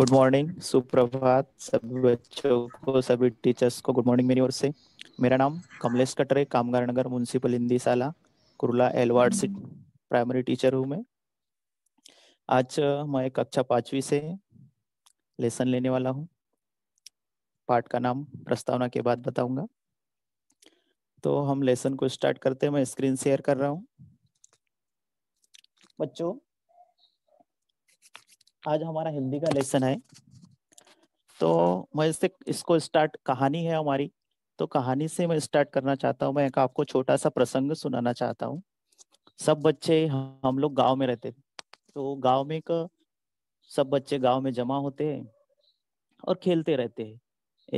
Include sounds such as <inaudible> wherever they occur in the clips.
good morning सुप्रभात सभी बच्चों को सभी टीचर्स को गुड मॉर्निंग मेरी ओर से मेरा नाम कमलेश कटरे कामगार नगर म्यूनसिपल हिंदी साला कुरला एलवार्ड से प्राइमरी टीचर हूँ मैं आज मैं कक्षा पांचवी से लेसन लेने वाला हूँ पाठ का नाम प्रस्तावना के बाद बताऊंगा तो हम लेसन को स्टार्ट करते हैं मैं स्क्रीन शेयर कर रहा हूँ बच्चों आज हमारा हिंदी का लेसन है तो मैं इससे इसको स्टार्ट कहानी है हमारी तो कहानी से मैं स्टार्ट करना चाहता हूँ मैं एक आपको छोटा सा प्रसंग सुनाना चाहता हूँ सब बच्चे हम लोग गांव में रहते थे तो गांव में एक सब बच्चे गांव में जमा होते हैं और खेलते रहते हैं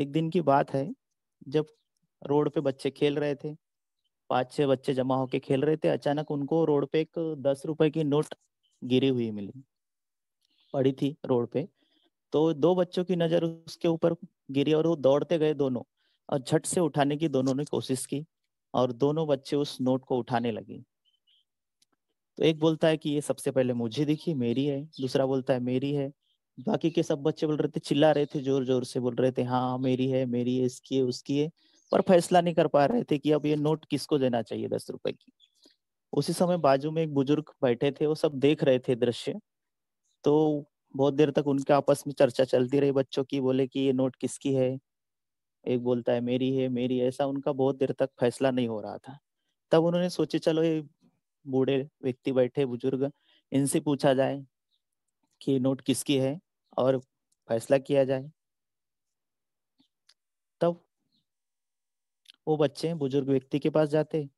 एक दिन की बात है जब रोड पे बच्चे खेल रहे थे पांच छह बच्चे जमा होके खेल रहे थे अचानक उनको रोड पे एक दस रुपए की नोट गिरी हुई मिली पड़ी थी रोड पे तो दो बच्चों की नजर उसके ऊपर गिरी और वो दौड़ते गए दोनों और झट से उठाने की दोनों ने कोशिश की और दोनों बच्चे उस नोट को उठाने लगे तो एक बोलता है कि ये सबसे पहले मुझे दिखी मेरी है दूसरा बोलता है मेरी है बाकी के सब बच्चे बोल रहे थे चिल्ला रहे थे जोर जोर से बोल रहे थे हाँ मेरी है मेरी है इसकी है उसकी है पर फैसला नहीं कर पा रहे थे कि अब ये नोट किसको देना चाहिए दस रुपए की उसी समय बाजू में एक बुजुर्ग बैठे थे वो सब देख रहे थे दृश्य तो बहुत देर तक उनके आपस में चर्चा चलती रही बच्चों की बोले कि ये नोट किसकी है एक बोलता है मेरी है मेरी है ऐसा उनका बहुत देर तक फैसला नहीं हो रहा था तब उन्होंने सोचे चलो ये बूढ़े व्यक्ति बैठे बुजुर्ग इनसे पूछा जाए कि नोट किसकी है और फैसला किया जाए तब वो बच्चे बुजुर्ग व्यक्ति के पास जाते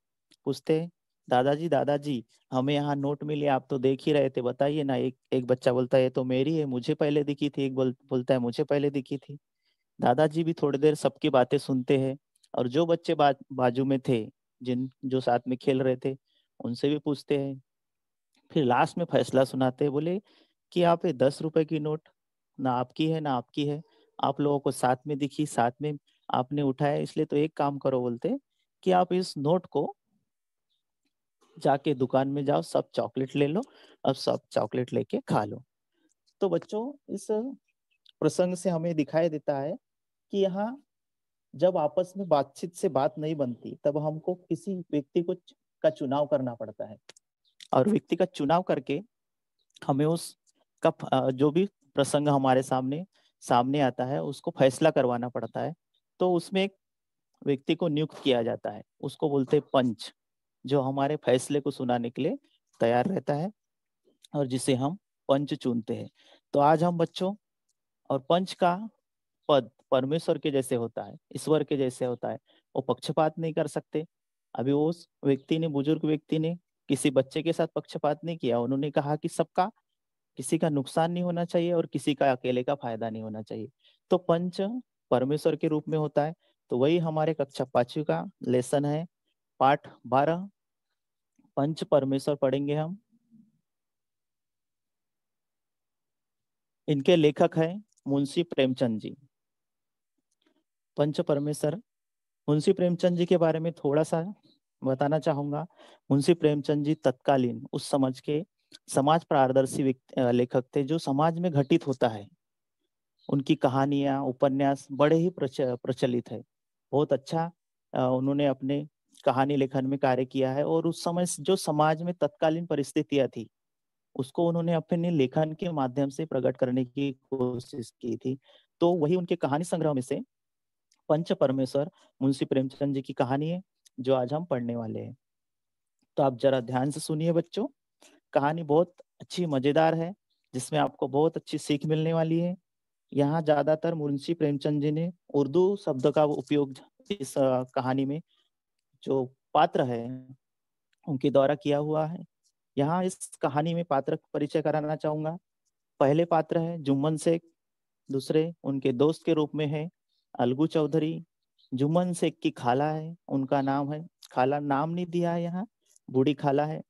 पूछते दादाजी दादाजी हमें यहाँ नोट मिले आप तो देख ही रहे थे बताइए ना एक एक बच्चा बोलता है तो मेरी है मुझे पहले दिखी थी एक बोल, बोलता है मुझे पहले दिखी थी दादाजी भी थोड़ी देर सबकी बातें सुनते हैं और जो बच्चे बा, बाजू में थे जिन जो साथ में खेल रहे थे उनसे भी पूछते हैं फिर लास्ट में फैसला सुनाते बोले कि आप पे दस रुपए की नोट ना आपकी है ना आपकी है आप लोगों को साथ में दिखी साथ में आपने उठाया इसलिए तो एक काम करो बोलते कि आप इस नोट को जाके दुकान में जाओ सब चॉकलेट ले लो अब सब चॉकलेट लेके खा लो तो बच्चों इस प्रसंग से हमें दिखाई देता है कि यहाँ जब आपस में बातचीत से बात नहीं बनती तब हमको किसी व्यक्ति को का चुनाव करना पड़ता है और व्यक्ति का चुनाव करके हमें उस का जो भी प्रसंग हमारे सामने सामने आता है उसको फैसला करवाना पड़ता है तो उसमें एक व्यक्ति को नियुक्त किया जाता है उसको बोलते पंच जो हमारे फैसले को सुनाने के लिए तैयार रहता है और जिसे हम पंच चुनते हैं तो आज हम बच्चों और पंच का पद परमेश्वर के जैसे होता है ईश्वर के जैसे होता है वो पक्षपात नहीं कर सकते अभी उस व्यक्ति ने बुजुर्ग व्यक्ति ने किसी बच्चे के साथ पक्षपात नहीं किया उन्होंने कहा कि सबका किसी का नुकसान नहीं होना चाहिए और किसी का अकेले का फायदा नहीं होना चाहिए तो पंच परमेश्वर के रूप में होता है तो वही हमारे कक्षा पांचवी का लेसन है पाठ बारह पंच परमेश्वर पढ़ेंगे हम इनके लेखक है मुंशी प्रेमचंद जी पंच परमेश्वर मुंशी प्रेमचंद जी के बारे में थोड़ा सा बताना चाहूंगा मुंशी प्रेमचंद जी तत्कालीन उस समझ के समाज पारदर्शी लेखक थे जो समाज में घटित होता है उनकी कहानियां उपन्यास बड़े ही प्रचलित है बहुत अच्छा उन्होंने अपने कहानी लेखन में कार्य किया है और उस समय जो समाज में तत्कालीन परिस्थितियां थी उसको उन्होंने अपने लेखन के माध्यम से प्रकट करने की कोशिश की थी तो वही उनके कहानी संग्रह में से पंच परमेश्वर मुंशी प्रेमचंद जी की कहानी है जो आज हम पढ़ने वाले हैं तो आप जरा ध्यान से सुनिए बच्चों कहानी बहुत अच्छी मजेदार है जिसमें आपको बहुत अच्छी सीख मिलने वाली है यहाँ ज्यादातर मुंशी प्रेमचंद जी ने उर्दू शब्द का उपयोग इस कहानी में जो पात्र है उनके द्वारा किया हुआ है यहाँ इस कहानी में पात्र परिचय कराना चाहूंगा पहले पात्र है जुम्मन शेख दूसरे उनके दोस्त के रूप में है अलगू चौधरी जुम्मन शेख की खाला है उनका नाम है खाला नाम नहीं दिया है यहाँ बूढ़ी खाला है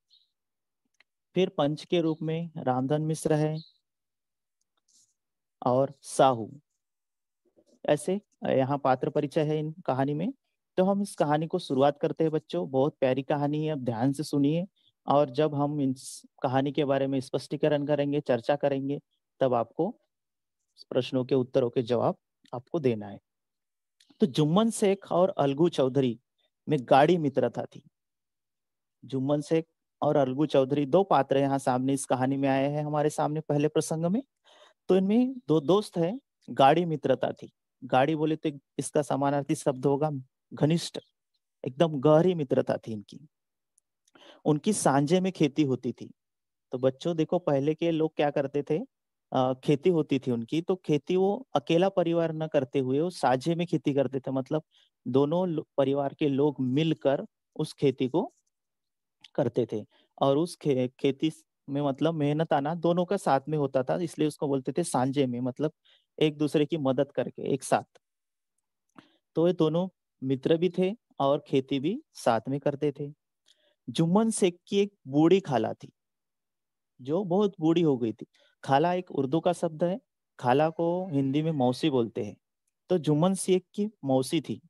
फिर पंच के रूप में रामधन मिश्र है और साहू ऐसे यहाँ पात्र परिचय है इन कहानी में तो हम इस कहानी को शुरुआत करते हैं बच्चों बहुत प्यारी कहानी है अब ध्यान से सुनिए और जब हम इस कहानी के बारे में स्पष्टीकरण करेंगे चर्चा करेंगे तब आपको प्रश्नों के उत्तरों के जवाब आपको देना है तो जुम्मन शेख और अलगू चौधरी में गाड़ी मित्रता थी जुम्मन शेख और अलगू चौधरी दो पात्र यहाँ सामने इस कहानी में आए हैं हमारे सामने पहले प्रसंग में तो इनमें दो दोस्त है गाड़ी मित्रता थी गाड़ी बोले तो इसका समानार्थी शब्द होगा घनिष्ठ एकदम गहरी मित्रता थी इनकी उनकी सांझे में खेती होती थी तो बच्चों देखो पहले के लोग क्या करते थे आ, खेती होती थी उनकी तो खेती वो अकेला परिवार न करते हुए वो साझे में खेती करते थे मतलब दोनों परिवार के लोग मिलकर उस खेती को करते थे और उस खे, खेती में मतलब मेहनत आना दोनों का साथ में होता था इसलिए उसको बोलते थे सांझे में मतलब एक दूसरे की मदद करके एक साथ तो ये दोनों मित्र भी थे और खेती भी साथ में करते थे जुम्मन शेख की एक बूढ़ी खाला थी जो बहुत बूढ़ी हो गई थी खाला एक उर्दू का शब्द है खाला को हिंदी में मौसी बोलते हैं तो जुम्मन शेख की मौसी थी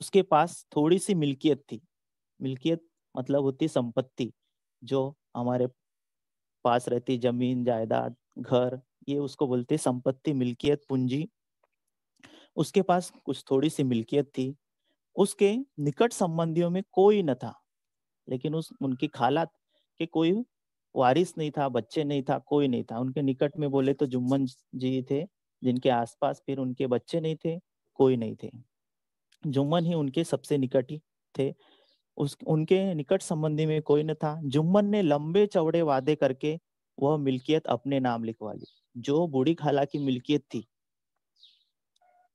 उसके पास थोड़ी सी मिल्कियत थी मिल्कियत मतलब होती संपत्ति जो हमारे पास रहती जमीन जायदाद घर ये उसको बोलते संपत्ति मिल्कियत पूंजी उसके पास कुछ थोड़ी सी मिल्कियत थी उसके निकट संबंधियों में कोई न था लेकिन उस उनकी खाला के कोई वारिस नहीं था बच्चे नहीं था कोई नहीं था उनके निकट में बोले तो जुम्मन जी थे जिनके आसपास फिर उनके बच्चे नहीं थे कोई नहीं थे जुम्मन ही उनके सबसे निकट ही थे उस उनके निकट संबंधी में कोई न था जुम्मन ने लंबे चौड़े वादे करके वह मिल्कियत अपने नाम लिखवा ली जो बूढ़ी खाला की मिल्कियत थी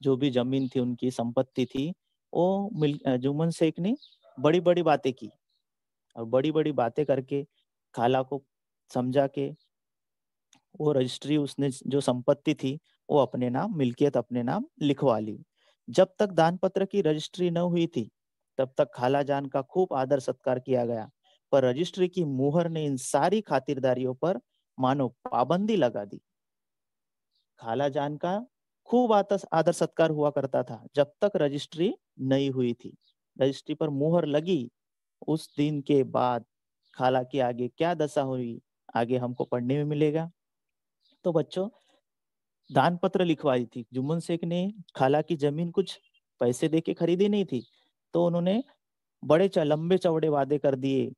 जो भी जमीन थी उनकी संपत्ति थी वो मिल जुम्मन शेख ने बड़ी बड़ी बातें की और बड़ी बड़ी बातें करके खाला को समझा के वो रजिस्ट्री उसने जो संपत्ति थी वो अपने नाम मिल्कियत अपने नाम लिखवा ली जब तक दान पत्र की रजिस्ट्री न हुई थी तब तक खाला जान का खूब आदर सत्कार किया गया पर रजिस्ट्री की मुहर ने इन सारी खातिरदारियों पर मानो पाबंदी लगा दी खाला जान का खूब आदर सत्कार हुआ करता था जब तक रजिस्ट्री नहीं हुई थी रजिस्ट्री पर मुहर लगी उस दिन के बाद खाला की आगे क्या दशा हुई आगे हमको पढ़ने में मिलेगा तो बच्चों दान पत्र लिखवाई थी जुम्मन शेख ने खाला की जमीन कुछ पैसे देके खरीदी नहीं थी तो उन्होंने बड़े चा, लंबे चौड़े वादे कर दिए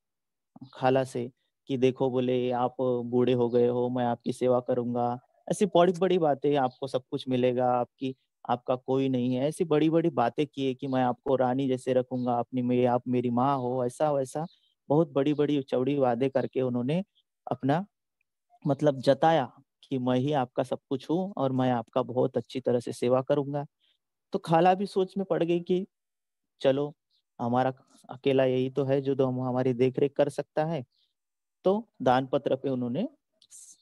खाला से कि देखो बोले आप बूढ़े हो गए हो मैं आपकी सेवा करूंगा ऐसी बड़ी बड़ी बातें आपको सब कुछ मिलेगा आपकी आपका कोई नहीं है ऐसी बड़ी बड़ी बातें की है कि मैं आपको रानी जैसे रखूंगा अपनी मेरी आप मेरी माँ हो ऐसा वैसा बहुत बड़ी बड़ी चौड़ी वादे करके उन्होंने अपना मतलब जताया कि मैं ही आपका सब कुछ हूँ और मैं आपका बहुत अच्छी तरह से सेवा करूंगा तो खाला भी सोच में पड़ गई कि चलो हमारा अकेला यही तो है जो हम हमारी देख रेख कर सकता है तो दान पत्र पे उन्होंने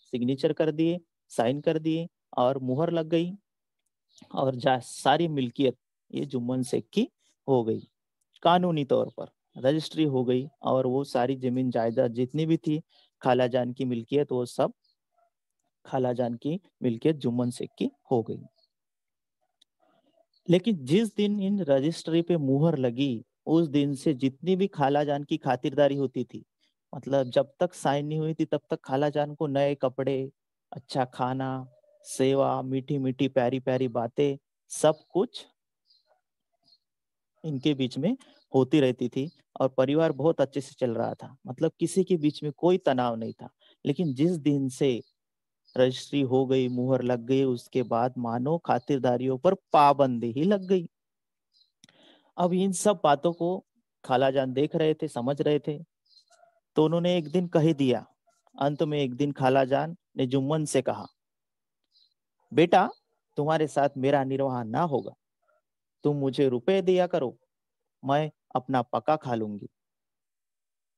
सिग्नेचर कर दिए साइन कर दिए और मुहर लग गई और जा सारी मिल्कियत ये जुम्मन शेख की हो गई कानूनी तौर पर रजिस्ट्री हो गई और वो सारी जमीन जायदाद जितनी भी थी खाला जान की मिल्कियत वो सब खाला जान की मिल्कियत जुम्मन शेख की हो गई लेकिन जिस दिन इन रजिस्ट्री पे मुहर लगी उस दिन से जितनी भी खाला जान की खातिरदारी होती थी मतलब जब तक साइन नहीं हुई थी तब तक खाला जान को नए कपड़े अच्छा खाना सेवा मीठी मीठी प्यारी प्यारी बातें सब कुछ इनके बीच में होती रहती थी और परिवार बहुत अच्छे से चल रहा था मतलब किसी के बीच में कोई तनाव नहीं था लेकिन जिस दिन से रजिस्ट्री हो गई मुहर लग गई उसके बाद मानो खातिरदारियों पर पाबंदी ही लग गई अब इन सब बातों को खालाजान देख रहे थे समझ रहे थे तो उन्होंने एक दिन कह दिया अंत में एक दिन खालाजान ने जुम्मन से कहा बेटा तुम्हारे साथ मेरा निर्वाह ना होगा तुम मुझे रुपए दिया करो मैं अपना पका खा लूंगी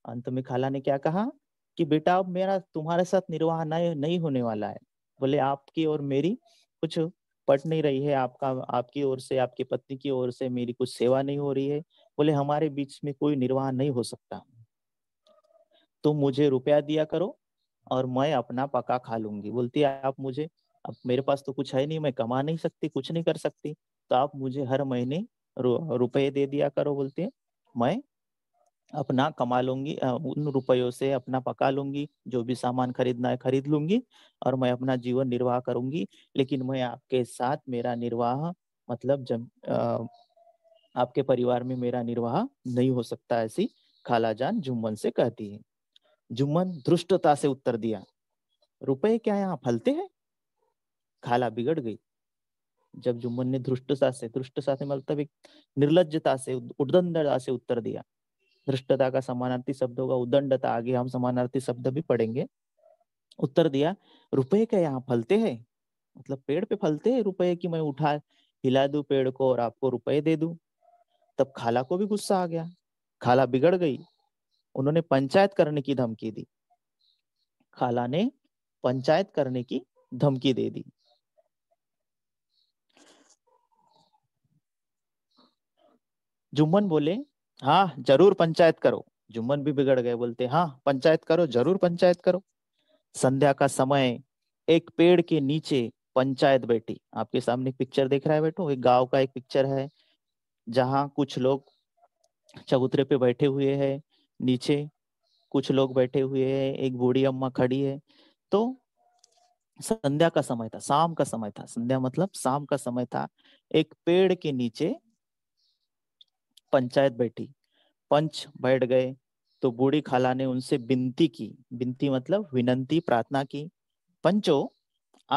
अंत में खाला ने क्या कहा कि बेटा अब मेरा तुम्हारे साथ निर्वाह नहीं होने वाला है बोले आपकी और मेरी कुछ पट नहीं रही है आपका आपकी ओर से आपकी पत्नी की ओर से मेरी कुछ सेवा नहीं हो रही है बोले हमारे बीच में कोई निर्वाह नहीं हो सकता तुम मुझे रुपया दिया करो और मैं अपना पका खा लूंगी बोलती है आप मुझे अब मेरे पास तो कुछ है नहीं मैं कमा नहीं सकती कुछ नहीं कर सकती तो आप मुझे हर महीने रु, रुपये दे दिया करो बोलती है मैं अपना कमा लूंगी उन रुपयों से अपना पका लूंगी जो भी सामान खरीदना है खरीद लूंगी और मैं अपना जीवन निर्वाह करूंगी लेकिन मैं आपके साथ मेरा निर्वाह मतलब जब आ, आपके परिवार में मेरा निर्वाह नहीं हो सकता ऐसी खालाजान जुम्मन से कहती है जुम्मन धृष्टता से उत्तर दिया रुपए क्या यहाँ फलते हैं खाला बिगड़ गई जब जुम्मन ने धृष्टता से धृष्टता से मतलब एक निर्लजता से उदंडता से उत्तर दिया धृष्टता का समानार्थी शब्द होगा उदंडता आगे हम समानार्थी शब्द भी पढ़ेंगे उत्तर दिया रुपए क्या यहाँ फलते हैं मतलब पेड़ पे फलते हैं रुपए की मैं उठा हिला दू पेड़ को और आपको रुपए दे दू तब खाला को भी गुस्सा आ गया खाला बिगड़ गई उन्होंने पंचायत करने की धमकी दी खाला ने पंचायत करने की धमकी दे दी जुम्मन बोले हाँ जरूर पंचायत करो जुम्मन भी बिगड़ गए बोलते हाँ पंचायत करो जरूर पंचायत करो संध्या का समय एक पेड़ के नीचे पंचायत बैठी आपके सामने एक पिक्चर देख रहा है बैठो एक गांव का एक पिक्चर है जहाँ कुछ लोग चबूतरे पे बैठे हुए हैं नीचे कुछ लोग बैठे हुए हैं एक बूढ़ी अम्मा खड़ी है तो संध्या का समय था शाम का समय था संध्या मतलब शाम का समय था एक पेड़ के नीचे पंचायत बैठी पंच बैठ गए तो बूढ़ी खाला ने उनसे बिनती की बिनती मतलब विनंती प्रार्थना की पंचो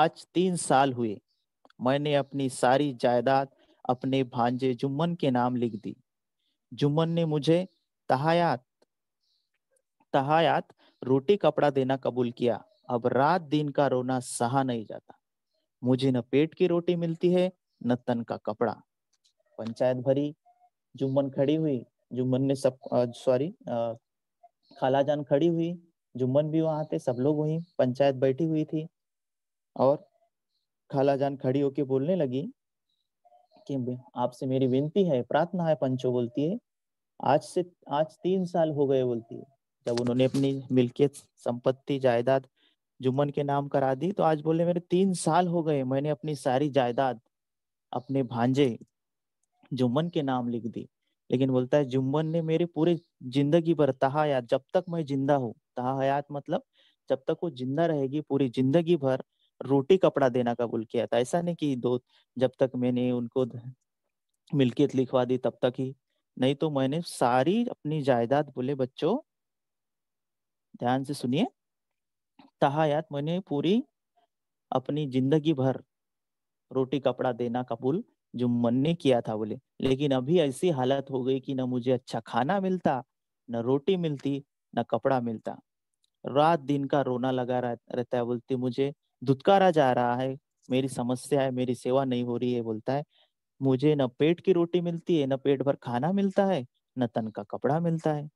आज तीन साल हुए मैंने अपनी सारी जायदाद अपने भांजे जुम्मन के नाम लिख दी जुम्मन ने मुझे तहायात तहायात रोटी कपड़ा देना कबूल किया अब रात दिन का रोना सहा नहीं जाता मुझे न पेट की रोटी मिलती है न तन का कपड़ा पंचायत भरी जुम्मन खड़ी हुई जुम्मन ने सब सॉरी खालाजान खड़ी हुई जुम्मन भी वहां थे सब लोग वहीं पंचायत बैठी हुई थी और खालाजान खड़ी होके बोलने लगी कि आपसे मेरी विनती है प्रार्थना है पंचो बोलती है आज से आज तीन साल हो गए बोलती है जब उन्होंने अपनी मिल्कियत संपत्ति जायदाद जुम्मन के नाम करा दी तो आज बोले मेरे तीन साल हो गए मैंने अपनी सारी जायदाद अपने भांजे जुम्मन के नाम लिख दी लेकिन बोलता है जुम्मन ने मेरे पूरे जिंदगी भर तहायात जब तक मैं जिंदा हूँ तहायात मतलब जब तक वो जिंदा रहेगी पूरी जिंदगी भर रोटी कपड़ा देना कबूल किया था ऐसा नहीं कि दो जब तक मैंने उनको मिल्कियत लिखवा दी तब तक ही नहीं तो मैंने सारी अपनी जायदाद बोले बच्चों ध्यान से सुनिए तहायात मैंने पूरी अपनी जिंदगी भर रोटी कपड़ा देना कबूल जो मन ने किया था बोले लेकिन अभी ऐसी हालत हो गई कि ना मुझे अच्छा खाना मिलता ना रोटी मिलती ना कपड़ा मिलता रात दिन का रोना लगा रहता है बोलती मुझे धुतकारा जा रहा है मेरी समस्या है मेरी सेवा नहीं हो रही है बोलता है मुझे न पेट की रोटी मिलती है न पेट भर खाना मिलता है न तन का कपड़ा मिलता है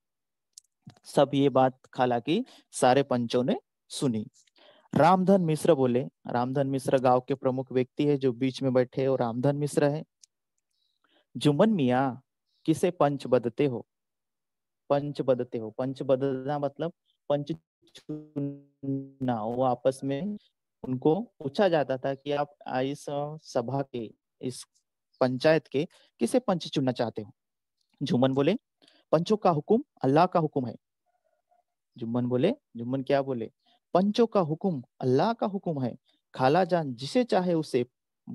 सब ये बात खाला की सारे पंचों ने सुनी रामधन मिश्र बोले रामधन मिश्र गांव के प्रमुख व्यक्ति है जो बीच में बैठे और रामधन मिश्र है जुमन मिया किसे पंच बदते हो पंच बदते हो पंच बदना मतलब पंच चुनना वो आपस में उनको पूछा जाता था कि आप इस सभा के इस पंचायत के किसे पंच चुनना चाहते हो झुमन बोले पंचों का हुक्म अल्लाह का हुक्म है जुम्मन बोले जुम्मन क्या बोले पंचों का हुक्म अल्लाह का हुक्म है खाला जान जिसे चाहे उसे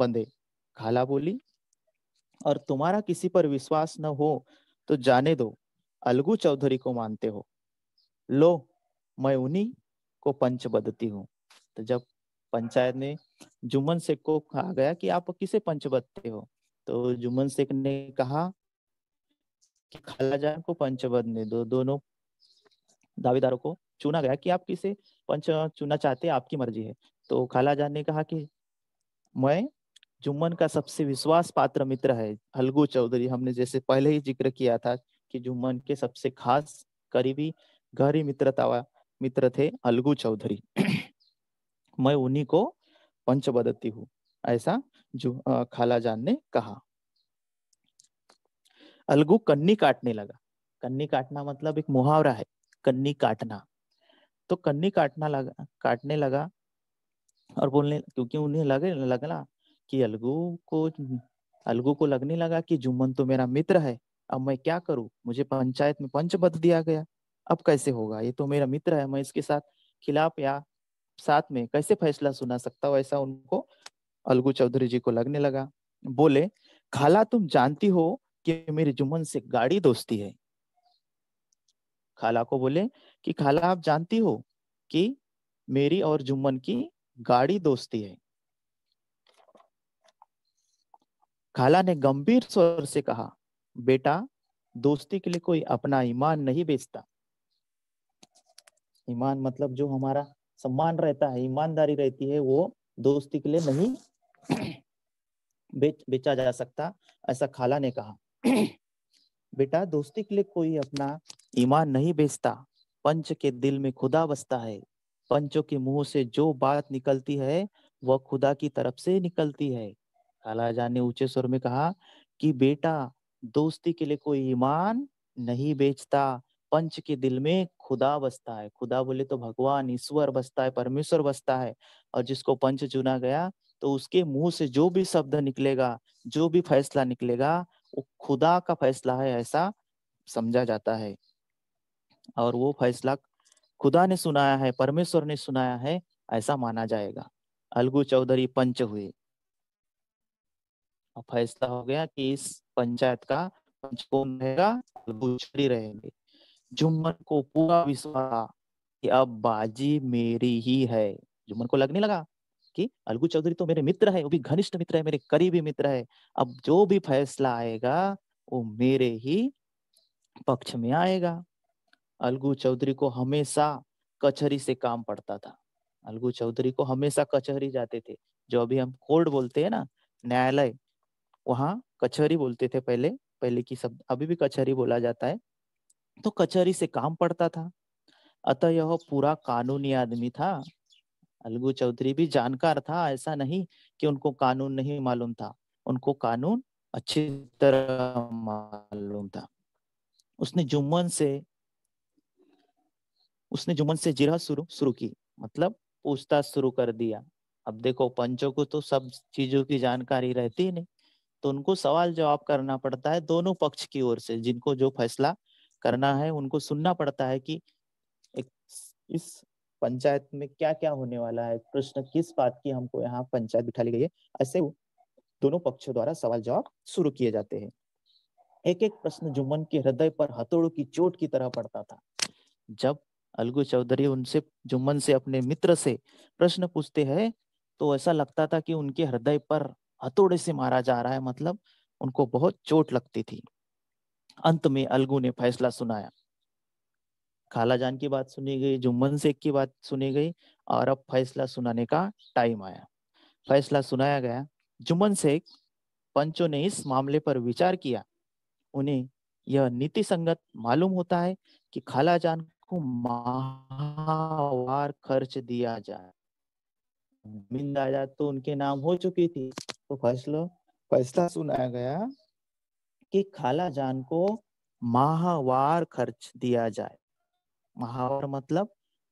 बंधे खाला बोली और तुम्हारा किसी पर विश्वास न हो तो जाने दो अलगू चौधरी को मानते हो लो मैं उन्हीं को पंच बदती हूँ तो जब पंचायत ने जुम्मन शेख को कहा गया कि आप किसे पंच बदते हो तो जुम्मन शेख ने कहा कि खालाजान को पंचवद ने दो दोनों दावेदारों को चुना गया कि आप किसे पंच चुना चाहते हैं आपकी मर्जी है तो खालाजान ने कहा कि मैं जुम्मन का सबसे विश्वास पात्र मित्र है हलगू चौधरी हमने जैसे पहले ही जिक्र किया था कि जुम्मन के सबसे खास करीबी गहरी मित्रता मित्र थे अलगू चौधरी <clears throat> मैं उन्हीं को पंच बदती हूँ ऐसा जो खालाजान ने कहा अलगू कन्नी काटने लगा कन्नी काटना मतलब एक मुहावरा है कन्नी काटना तो कन्नी काटना लगा काटने लगा और बोलने क्योंकि उन्हें लगे लगना कि अलगू को अलगू को लगने लगा कि जुम्मन तो मेरा मित्र है अब मैं क्या करूं मुझे पंचायत में पंच बद दिया गया अब कैसे होगा ये तो मेरा मित्र है मैं इसके साथ खिलाफ या साथ में कैसे फैसला सुना सकता हूँ ऐसा उनको अलगू चौधरी जी को लगने लगा बोले खाला तुम जानती हो कि मेरी जुम्मन से गाड़ी दोस्ती है खाला को बोले कि खाला आप जानती हो कि मेरी और जुम्मन की गाड़ी दोस्ती है खाला ने गंभीर स्वर से कहा बेटा दोस्ती के लिए कोई अपना ईमान नहीं बेचता ईमान मतलब जो हमारा सम्मान रहता है ईमानदारी रहती है वो दोस्ती के लिए नहीं बेच बेचा जा सकता ऐसा खाला ने कहा <clears throat> बेटा दोस्ती के लिए कोई अपना ईमान नहीं बेचता पंच के दिल में खुदा बसता है पंचों के मुंह से जो बात निकलती है वह खुदा की तरफ से निकलती है खालाजान ने ऊंचे स्वर में कहा कि बेटा दोस्ती के लिए कोई ईमान नहीं बेचता पंच के दिल में खुदा बसता है खुदा बोले तो भगवान ईश्वर बसता है परमेश्वर बसता है और जिसको पंच चुना गया तो उसके मुंह से जो भी शब्द निकलेगा जो भी फैसला निकलेगा वो खुदा का फैसला है ऐसा समझा जाता है और वो फैसला खुदा ने सुनाया है परमेश्वर ने सुनाया है ऐसा माना जाएगा अलगू चौधरी पंच हुए अब फैसला हो गया कि इस पंचायत का पंच कौन रहेगा अलगू चौधरी रहेंगे जुम्मन को पूरा विश्वास कि अब बाजी मेरी ही है जुम्मन को लगने लगा कि अलगू चौधरी तो मेरे मित्र है वो भी घनिष्ठ मित्र है मेरे करीबी मित्र है अब जो भी फैसला आएगा वो मेरे ही पक्ष में आएगा अलगू चौधरी को हमेशा कचहरी से काम पड़ता था अलगू चौधरी को हमेशा कचहरी जाते थे जो अभी हम कोर्ट बोलते हैं ना न्यायालय वहां कचहरी बोलते थे पहले पहले की शब्द अभी भी कचहरी बोला जाता है तो कचहरी से काम पड़ता था अतः यह पूरा कानूनी आदमी था अलगू चौधरी भी जानकार था ऐसा नहीं कि उनको कानून नहीं मालूम था उनको कानून अच्छी तरह मालूम था उसने जुम्मन से उसने जुम्मन से जिरा शुरू शुरू की मतलब पूछताछ शुरू कर दिया अब देखो पंचों को तो सब चीजों की जानकारी रहती नहीं तो उनको सवाल जवाब करना पड़ता है दोनों पक्ष की ओर से जिनको जो फैसला करना है उनको सुनना पड़ता है कि एक इस पंचायत में क्या क्या होने वाला है प्रश्न किस बात की हमको यहाँ पंचायत बिठा ली गई है ऐसे दोनों पक्षों द्वारा सवाल जवाब शुरू किए जाते हैं एक एक प्रश्न जुम्मन के हृदय पर हथौड़ों की चोट की तरह पड़ता था जब अलगू चौधरी उनसे जुम्मन से अपने मित्र से प्रश्न पूछते हैं तो ऐसा लगता था कि उनके हृदय पर हथोड़े से मारा जा रहा है मतलब उनको बहुत चोट लगती थी अंत में अलगू ने फैसला सुनाया खाला जान की बात सुनी गई जुम्मन शेख की बात सुनी गई और अब फैसला सुनाने का टाइम आया फैसला सुनाया गया जुम्मन शेख पंचों ने इस मामले पर विचार किया उन्हें यह नीति संगत मालूम होता है कि खाला जान को माहवार खर्च दिया जाए तो उनके नाम हो चुकी थी तो फैसला फैसला सुनाया गया कि खाला जान को माहवार खर्च दिया जाए महावर मतलब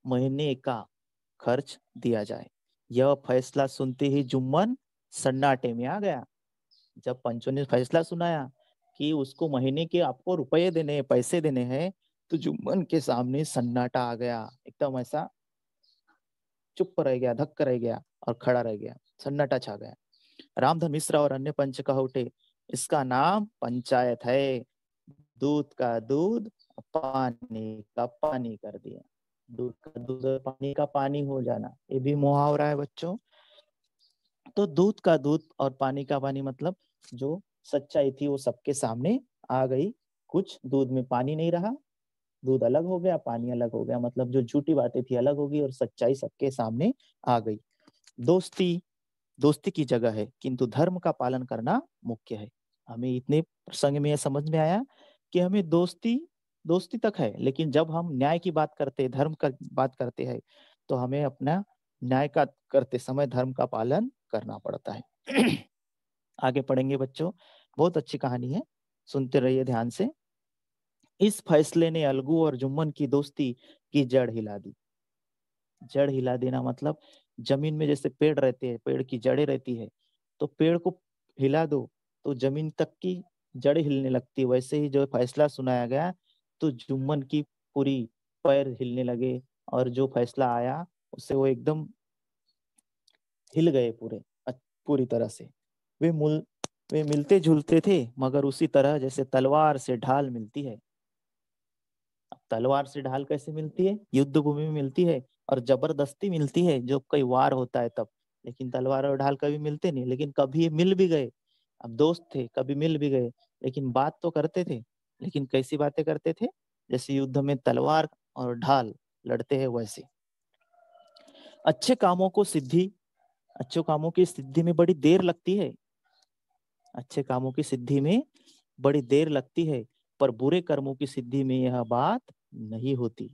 महीने का खर्च दिया जाए यह फैसला सुनते ही जुम्मन सन्नाटे में आ गया जब पंचों ने फैसला सुनाया कि उसको महीने के आपको रुपये देने हैं पैसे देने हैं तो जुम्मन के सामने सन्नाटा आ गया एकदम ऐसा चुप रह गया धक्क रह गया और खड़ा रह गया सन्नाटा छा गया रामधन मिश्रा और अन्य पंच उठे इसका नाम पंचायत है दूध का दूध पानी का पानी कर दिया दूध का दूध पानी का पानी हो जाना ये भी मुहावरा है बच्चों तो दूध का दूध और पानी का पानी मतलब जो सच्चाई थी वो सबके सामने आ गई कुछ दूध में पानी नहीं रहा दूध अलग हो गया पानी अलग हो गया मतलब जो झूठी बातें थी अलग होगी और सच्चाई सबके सामने आ गई दोस्ती दोस्ती की जगह है किंतु धर्म का पालन करना मुख्य है हमें इतने प्रसंग में यह समझ में आया कि हमें दोस्ती दोस्ती तक है लेकिन जब हम न्याय की बात करते धर्म का बात करते हैं तो हमें अपना न्याय का करते समय धर्म का पालन करना पड़ता है <clears throat> आगे पढ़ेंगे बच्चों बहुत अच्छी कहानी है सुनते रहिए ध्यान से इस फैसले ने अलगू और जुम्मन की दोस्ती की जड़ हिला दी जड़ हिला देना मतलब जमीन में जैसे पेड़ रहते हैं पेड़ की जड़ें रहती है तो पेड़ को हिला दो तो जमीन तक की जड़ हिलने लगती है वैसे ही जो फैसला सुनाया गया तो जुम्मन की पूरी पैर हिलने लगे और जो फैसला आया उससे वो एकदम हिल गए पूरे पूरी तरह से वे मूल वे मिलते जुलते थे मगर उसी तरह जैसे तलवार से ढाल मिलती है तलवार से ढाल कैसे मिलती है युद्ध भूमि में मिलती है और जबरदस्ती मिलती है जो कई वार होता है तब लेकिन तलवार और ढाल कभी मिलते नहीं लेकिन कभी ये मिल भी गए अब दोस्त थे कभी मिल भी गए लेकिन बात तो करते थे लेकिन कैसी बातें करते थे जैसे युद्ध में तलवार और ढाल लड़ते हैं वैसे अच्छे कामों को सिद्धि अच्छे कामों की सिद्धि में बड़ी देर लगती है अच्छे कामों की सिद्धि में बड़ी देर लगती है पर बुरे कर्मों की सिद्धि में यह बात नहीं होती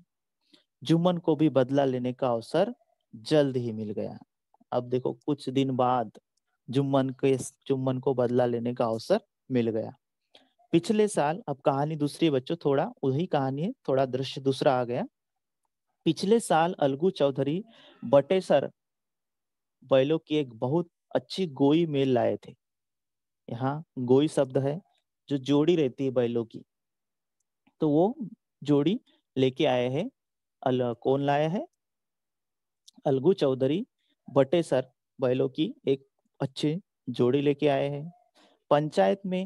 जुम्मन को भी बदला लेने का अवसर जल्द ही मिल गया अब देखो कुछ दिन बाद जुम्मन के जुम्मन को बदला लेने का अवसर मिल गया पिछले साल अब कहानी दूसरी बच्चों थोड़ा वही कहानी है थोड़ा दृश्य दूसरा आ गया पिछले साल अलगू चौधरी बटेसर बैलों की एक बहुत अच्छी गोई मेल लाए थे यहाँ गोई शब्द है जो जोड़ी रहती है बैलों की तो वो जोड़ी लेके आए हैं अल कौन लाया है अलगू चौधरी बटेसर बैलों की एक अच्छी जोड़ी लेके आए हैं पंचायत में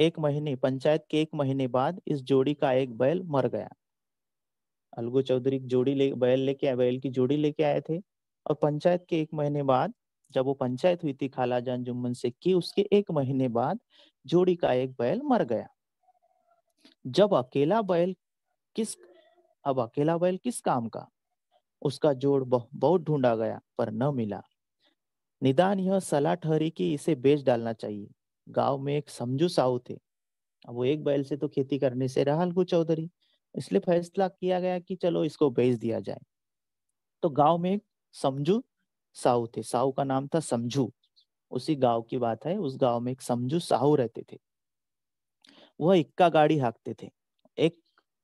एक महीने पंचायत के एक महीने बाद इस जोड़ी का एक बैल मर गया अलगू चौधरी जोड़ी ले बैल लेके बैल की जोड़ी लेके आए थे और पंचायत के एक महीने बाद जब वो पंचायत हुई थी खालाजान जुम्मन से की उसके एक महीने बाद जोड़ी का एक बैल मर गया जब अकेला बैल किस अब अकेला बैल किस काम का उसका जोड़ बहुत ढूंढा गया पर न मिला निदान यह सलाह ठहरी कि इसे बेच डालना चाहिए गांव में एक समझू साहू थे अब वो एक बैल से तो खेती करने से रहा अलगू चौधरी इसलिए फैसला किया गया कि चलो इसको बेच दिया जाए तो गांव में एक समझू साहू थे साहू का नाम था समझू उसी गांव की बात है उस गांव में एक समझू साहू रहते थे वह इक्का गाड़ी हाँकते थे एक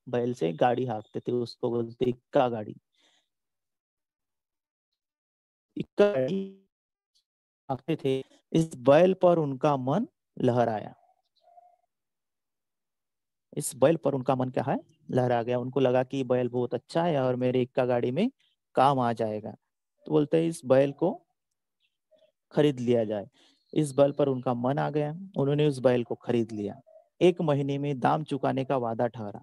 बैल से गाड़ी हाँकते थे उसको बोलते इक्का गाड़ी इक्का गाड़ी हाँकते थे इस बैल पर उनका मन लहराया इस बैल पर उनका मन क्या है लहरा गया उनको लगा कि बैल बहुत अच्छा है और मेरे इक्का गाड़ी में काम आ जाएगा तो बोलते हैं इस बैल को खरीद लिया जाए इस बैल पर उनका मन आ गया उन्होंने उस बैल को खरीद लिया एक महीने में दाम चुकाने का वादा ठहरा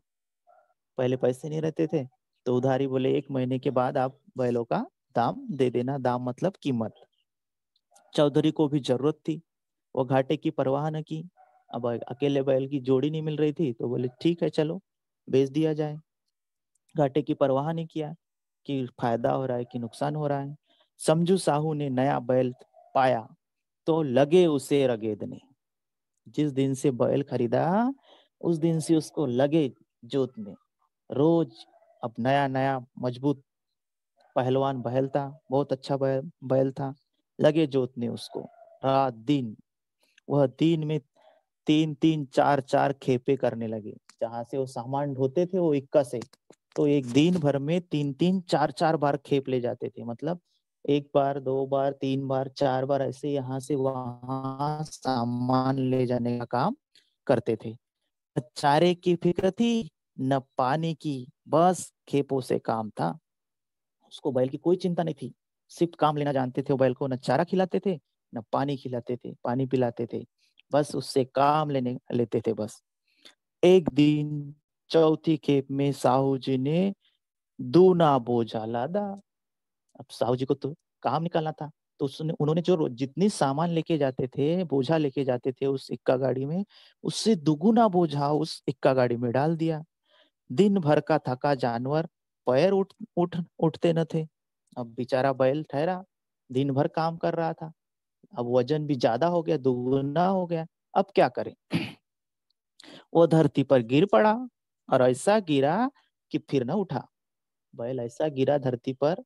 पहले पैसे नहीं रहते थे तो उधारी बोले एक महीने के बाद आप बैलों का दाम दे देना दाम मतलब कीमत चौधरी को भी जरूरत थी वो घाटे की परवाह न की अब अकेले बैल की जोड़ी नहीं मिल रही थी तो बोले ठीक है चलो बेच दिया जाए घाटे की परवाह नहीं किया कि फायदा हो रहा है कि नुकसान हो रहा है समझू साहू ने नया बैल पाया तो लगे उसे रगेदने जिस दिन से बैल खरीदा उस दिन से उसको लगे जोत में रोज अब नया नया मजबूत पहलवान बहल था बहुत अच्छा बैल बहल था लगे जोतने उसको रात दिन वह दिन में तीन तीन चार चार खेपे करने लगे जहां से वो सामान ढोते थे वो इक्का से तो एक दिन भर में तीन तीन चार चार बार खेप ले जाते थे मतलब एक बार दो बार तीन बार चार बार ऐसे यहाँ से वहां सामान ले जाने का काम करते थे चारे की फिक्र थी न पानी की बस खेपों से काम था उसको बैल की कोई चिंता नहीं थी सिर्फ काम लेना जानते थे बैल को न चारा खिलाते थे ना पानी खिलाते थे पानी पिलाते थे बस उससे काम लेने लेते थे बस एक दिन चौथी खेप में साहू जी ने दूना बोझा लादा अब साहू जी को तो काम निकालना था तो उसने उन्होंने जो जितनी सामान लेके जाते थे बोझा लेके जाते थे उस इक्का गाड़ी में उससे दुगुना बोझा उस इक्का गाड़ी में डाल दिया दिन भर का थका जानवर पैर उठ उठ उठते न थे अब बेचारा बैल ठहरा दिन भर काम कर रहा था अब वजन भी ज्यादा हो गया दुगुना हो गया अब क्या करें <clears throat> वो धरती पर गिर पड़ा और ऐसा गिरा कि फिर ना उठा बैल ऐसा गिरा धरती पर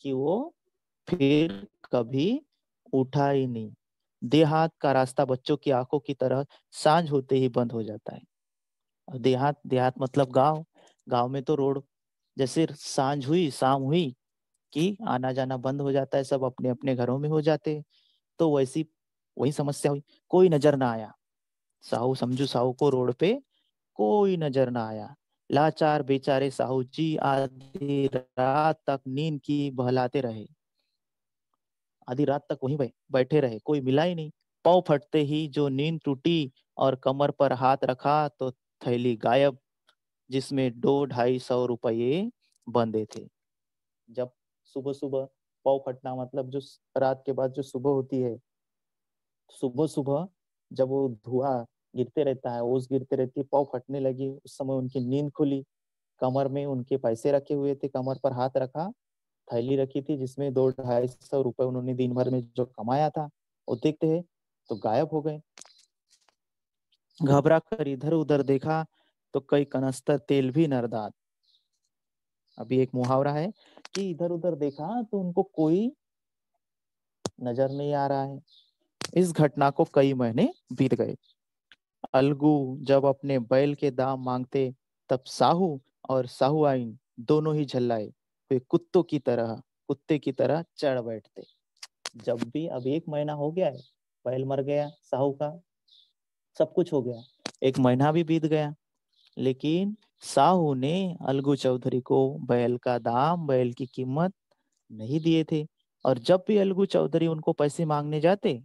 कि वो फिर कभी उठा ही नहीं देहात का रास्ता बच्चों की आंखों की तरह सांझ होते ही बंद हो जाता है देहात देहात मतलब गांव गांव में तो रोड जैसे सांझ हुई शाम हुई कि आना जाना बंद हो जाता है सब अपने अपने घरों में हो जाते तो वैसी वही समस्या हुई कोई नजर ना आया साहू समझू साहू को रोड पे कोई नजर ना आया लाचार बेचारे साहू जी आधी रात तक नींद की बहलाते रहे आधी रात तक वहीं बैठे रहे कोई मिला ही नहीं पाव फटते ही जो नींद टूटी और कमर पर हाथ रखा तो थैली गायब जिसमें दो ढाई सौ रुपये बंधे थे जब सुबह सुबह पाव फटना मतलब जो रात के बाद जो सुबह होती है सुबह सुबह जब वो धुआं गिरते रहता है ओस गिरते रहती है पाव फटने लगी उस समय उनकी नींद खुली कमर में उनके पैसे रखे हुए थे कमर पर हाथ रखा थैली रखी थी जिसमें दो ढाई सौ रुपए उन्होंने दिन भर में जो कमाया था वो देखते हैं तो गायब हो गए घबरा कर इधर उधर देखा तो कई कनस्तर तेल भी नरदात अभी एक मुहावरा है कि इधर उधर देखा तो उनको कोई नजर नहीं आ रहा है इस घटना को कई महीने बीत गए अलगू जब अपने बैल के दाम मांगते तब साहू और साहू आइन दोनों ही झल्लाए वे कुत्तों की तरह कुत्ते की तरह चढ़ बैठते जब भी अब एक महीना हो गया है बैल मर गया साहू का सब कुछ हो गया एक महीना भी बीत गया लेकिन साहू ने अलगू चौधरी को बैल का दाम बैल की कीमत नहीं दिए थे और जब भी अलगू चौधरी उनको पैसे मांगने जाते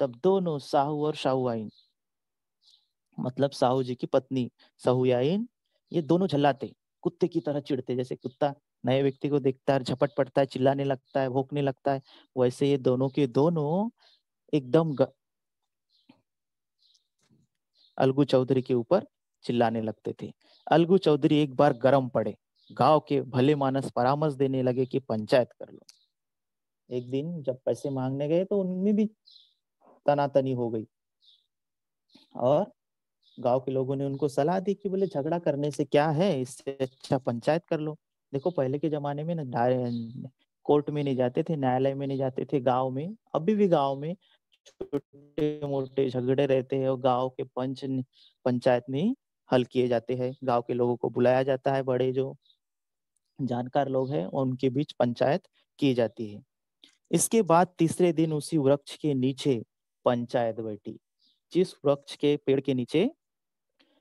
तब दोनों साहू और आईन मतलब साहू जी की पत्नी आईन ये दोनों झल्लाते कुत्ते की तरह चिड़ते जैसे कुत्ता नए व्यक्ति को देखता है झपट पड़ता है चिल्लाने लगता है भोंकने लगता है वैसे ये दोनों के दोनों एकदम ग... अलगू चौधरी के ऊपर चिल्लाने लगते थे अलगू चौधरी एक बार गर्म पड़े गांव के भले मानस परामर्श देने लगे कि पंचायत कर लो एक दिन जब पैसे मांगने गए तो उनमें भी तनातनी हो गई और गांव के लोगों ने उनको सलाह दी कि बोले झगड़ा करने से क्या है इससे अच्छा पंचायत कर लो देखो पहले के जमाने में ना कोर्ट में नहीं जाते थे न्यायालय में नहीं जाते थे गांव में अभी भी गांव में छोटे मोटे झगड़े रहते हैं और गांव के पंच पंचायत में हल किए जाते हैं गांव के लोगों को बुलाया जाता है बड़े जो जानकार लोग हैं और उनके बीच पंचायत की जाती है इसके बाद तीसरे दिन उसी वृक्ष के नीचे पंचायत बैठी जिस वृक्ष के पेड़ के नीचे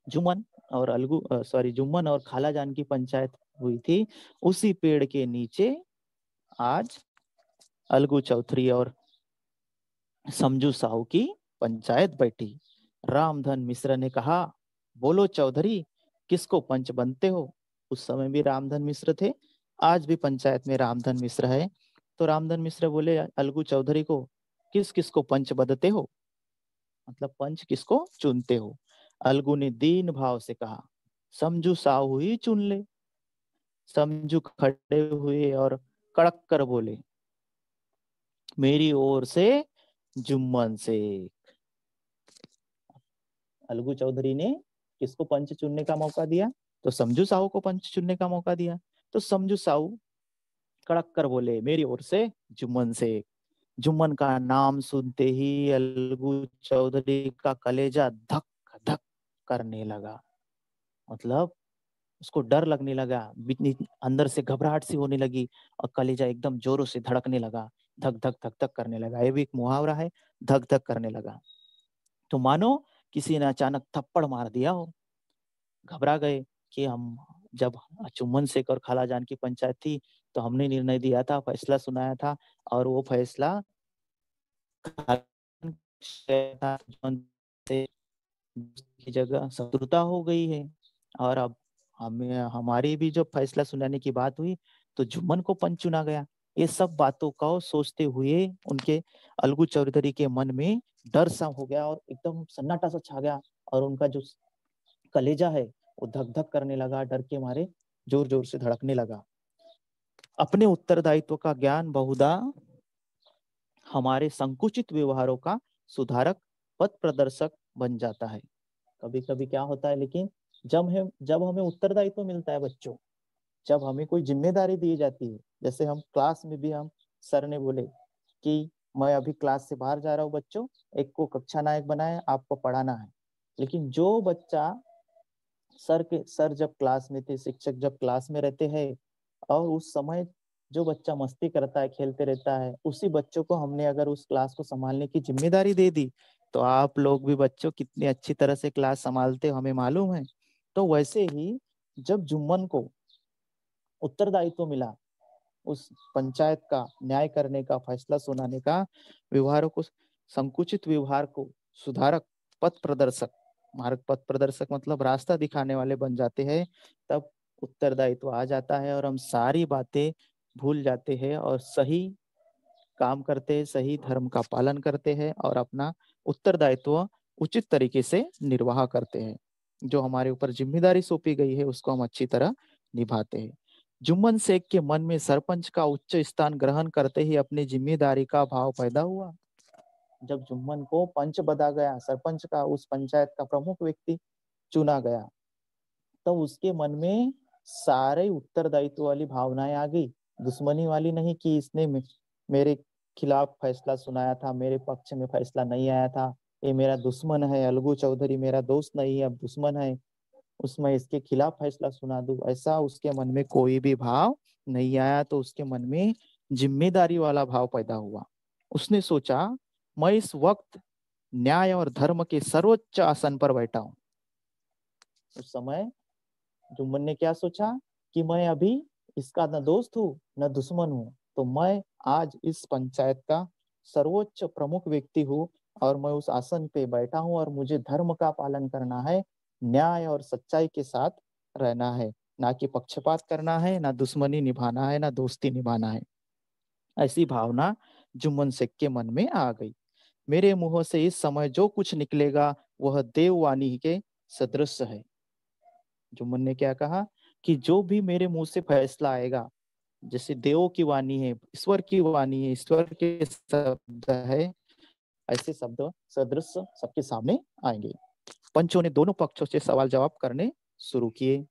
जुमन और अलगू सॉरी जुम्मन और खाला जान की पंचायत हुई थी उसी पेड़ के नीचे आज अलगू चौधरी और समझू साहू की पंचायत बैठी रामधन मिश्रा ने कहा बोलो चौधरी किसको पंच बनते हो उस समय भी रामधन मिश्र थे आज भी पंचायत में रामधन मिश्र है तो रामधन मिश्र बोले अलगू चौधरी को किस किस को पंच बदते हो मतलब पंच किसको चुनते हो अलगू ने दीन भाव से कहा समझू साहु ही चुन ले समझू खड़े हुए और कड़क कर बोले मेरी ओर से जुम्मन शेख अलगू चौधरी ने किसको पंच चुनने का मौका दिया तो समझू साहू को पंच चुनने का मौका दिया तो समझू साहू कड़क कर बोले मेरी ओर से जुम्मन से जुम्मन का नाम सुनते ही अलगू चौधरी का कलेजा धक धक करने लगा मतलब उसको डर लगने लगा अंदर से घबराहट सी होने लगी और कलेजा एकदम जोरों से धड़कने लगा धक धक धक धक करने लगा ये भी एक मुहावरा है धक धक करने लगा तो मानो किसी ने अचानक थप्पड़ मार दिया हो घबरा गए कि हम जब चुम्बन शेख और खाला जान की पंचायत थी तो हमने निर्णय दिया था फैसला सुनाया था और वो फैसला की जगह शत्रुता हो गई है और अब हमें हमारी भी जो फैसला सुनाने की बात हुई तो जुम्मन को पंच चुना गया ये सब बातों का सोचते हुए उनके अलगू चौधरी के मन में डर सा हो गया और एकदम सन्नाटा सा छा गया और उनका जो कलेजा है वो धक धक करने लगा डर के मारे जोर जोर से धड़कने लगा अपने उत्तरदायित्व का ज्ञान बहुधा हमारे संकुचित व्यवहारों का सुधारक पथ प्रदर्शक बन जाता है कभी कभी क्या होता है लेकिन जब हम जब हमें उत्तरदायित्व तो मिलता है बच्चों जब हमें कोई जिम्मेदारी दी जाती है जैसे हम क्लास में भी हम सर ने बोले कि मैं अभी क्लास से बाहर जा रहा हूँ बच्चों एक को कक्षा नायक बनाए आपको पढ़ाना है लेकिन जो बच्चा सर के सर जब क्लास में थे शिक्षक जब क्लास में रहते हैं और उस समय जो बच्चा मस्ती करता है खेलते रहता है उसी बच्चों को हमने अगर उस क्लास को संभालने की जिम्मेदारी दे दी तो आप लोग भी बच्चों कितनी अच्छी तरह से क्लास संभालते हो हमें मालूम है तो वैसे ही जब जुम्मन को उत्तरदायित्व मिला उस पंचायत का न्याय करने का फैसला सुनाने का व्यवहारों को संकुचित व्यवहार को सुधारक पथ प्रदर्शक मार्ग पथ प्रदर्शक मतलब रास्ता दिखाने वाले बन जाते हैं तब उत्तरदायित्व आ जाता है और हम सारी बातें भूल जाते हैं और सही काम करते हैं सही धर्म का पालन करते हैं और अपना उत्तरदायित्व उचित तरीके से निर्वाह करते हैं जो हमारे ऊपर जिम्मेदारी सौंपी गई है उसको हम अच्छी तरह निभाते हैं जुम्मन शेख के मन में सरपंच का उच्च स्थान ग्रहण करते ही अपनी जिम्मेदारी का भाव पैदा हुआ जब जुम्मन को पंच बदा गया सरपंच का उस पंचायत का प्रमुख व्यक्ति चुना गया तो उसके मन में सारे उत्तरदायित्व वाली भावनाएं आ गई दुश्मनी वाली नहीं कि इसने मेरे खिलाफ फैसला सुनाया था मेरे पक्ष में फैसला नहीं आया था ये मेरा दुश्मन है अलगू चौधरी मेरा दोस्त नहीं है अब दुश्मन है उसमें इसके खिलाफ फैसला सुना दू ऐसा उसके मन में कोई भी भाव नहीं आया तो उसके मन में जिम्मेदारी वाला भाव पैदा हुआ उसने सोचा मैं इस वक्त न्याय और धर्म के सर्वोच्च आसन पर बैठा हूं उस समय जुम्मन ने क्या सोचा कि मैं अभी इसका न दोस्त हूँ न दुश्मन हूँ तो मैं आज इस पंचायत का सर्वोच्च प्रमुख व्यक्ति हूँ और मैं उस आसन पे बैठा हूँ और मुझे धर्म का पालन करना है न्याय और सच्चाई के साथ रहना है ना कि पक्षपात करना है ना दुश्मनी निभाना है ना दोस्ती निभाना है ऐसी भावना जुम्मन शेख के मन में आ गई मेरे मुंह से इस समय जो कुछ निकलेगा वह देववाणी के सदृश है जुम्मन ने क्या कहा कि जो भी मेरे मुंह से फैसला आएगा जैसे देवों की वाणी है ईश्वर की वाणी है ईश्वर के शब्द है ऐसे शब्द सदृश सबके सामने आएंगे पंचों ने दोनों पक्षों से सवाल जवाब करने शुरू किए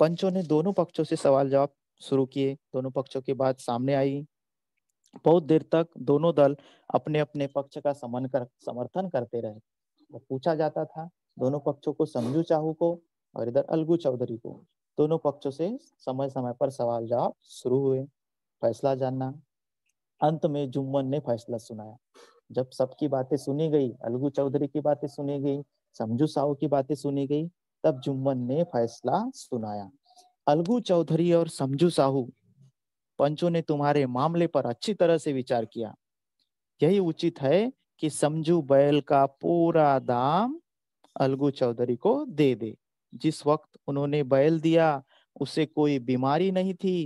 पंचों ने दोनों पक्षों से सवाल जवाब शुरू किए दोनों पक्षों की बात सामने आई बहुत देर तक दोनों दल अपने अपने पक्ष का समन कर समर्थन करते रहे तो पूछा जाता था दोनों पक्षों को समझू चाहू को और इधर अलगू चौधरी को दोनों पक्षों से समय समय पर सवाल जवाब शुरू हुए फैसला जानना अंत में जुम्मन ने फैसला सुनाया जब सबकी बातें सुनी गई अलगू चौधरी की बातें सुनी गई समझू साहू की बातें सुनी गई तब जुम्मन ने फैसला सुनाया अलगू चौधरी और समझू साहू पंचों ने तुम्हारे मामले पर अच्छी तरह से विचार किया यही उचित है कि समझू बैल का पूरा दाम अलगू चौधरी को दे दे जिस वक्त उन्होंने बैल दिया उसे कोई बीमारी नहीं थी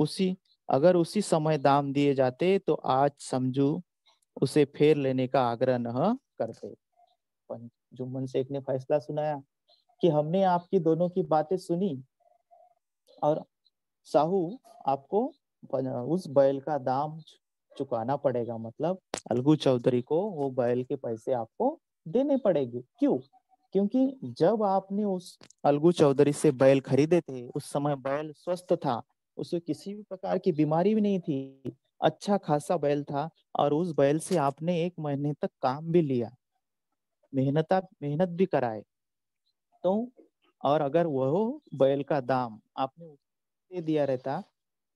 उसी अगर उसी समय दाम दिए जाते तो आज समझू उसे फेर लेने का आग्रह न करते जुम्मन शेख ने फैसला सुनाया कि हमने आपकी दोनों की बातें सुनी और साहू आपको उस बैल का दाम चुकाना पड़ेगा मतलब अलगू चौधरी को वो बैल के पैसे आपको देने पड़ेंगे क्यों क्योंकि जब आपने उस अलगू चौधरी से बैल खरीदे थे उस समय बैल स्वस्थ था उसे किसी भी प्रकार की बीमारी भी नहीं थी अच्छा खासा बैल था और उस बैल से आपने एक महीने तक काम भी लिया मेहनत मेहनत भी कराए तो और अगर वह बैल का दाम आपने दे दिया रहता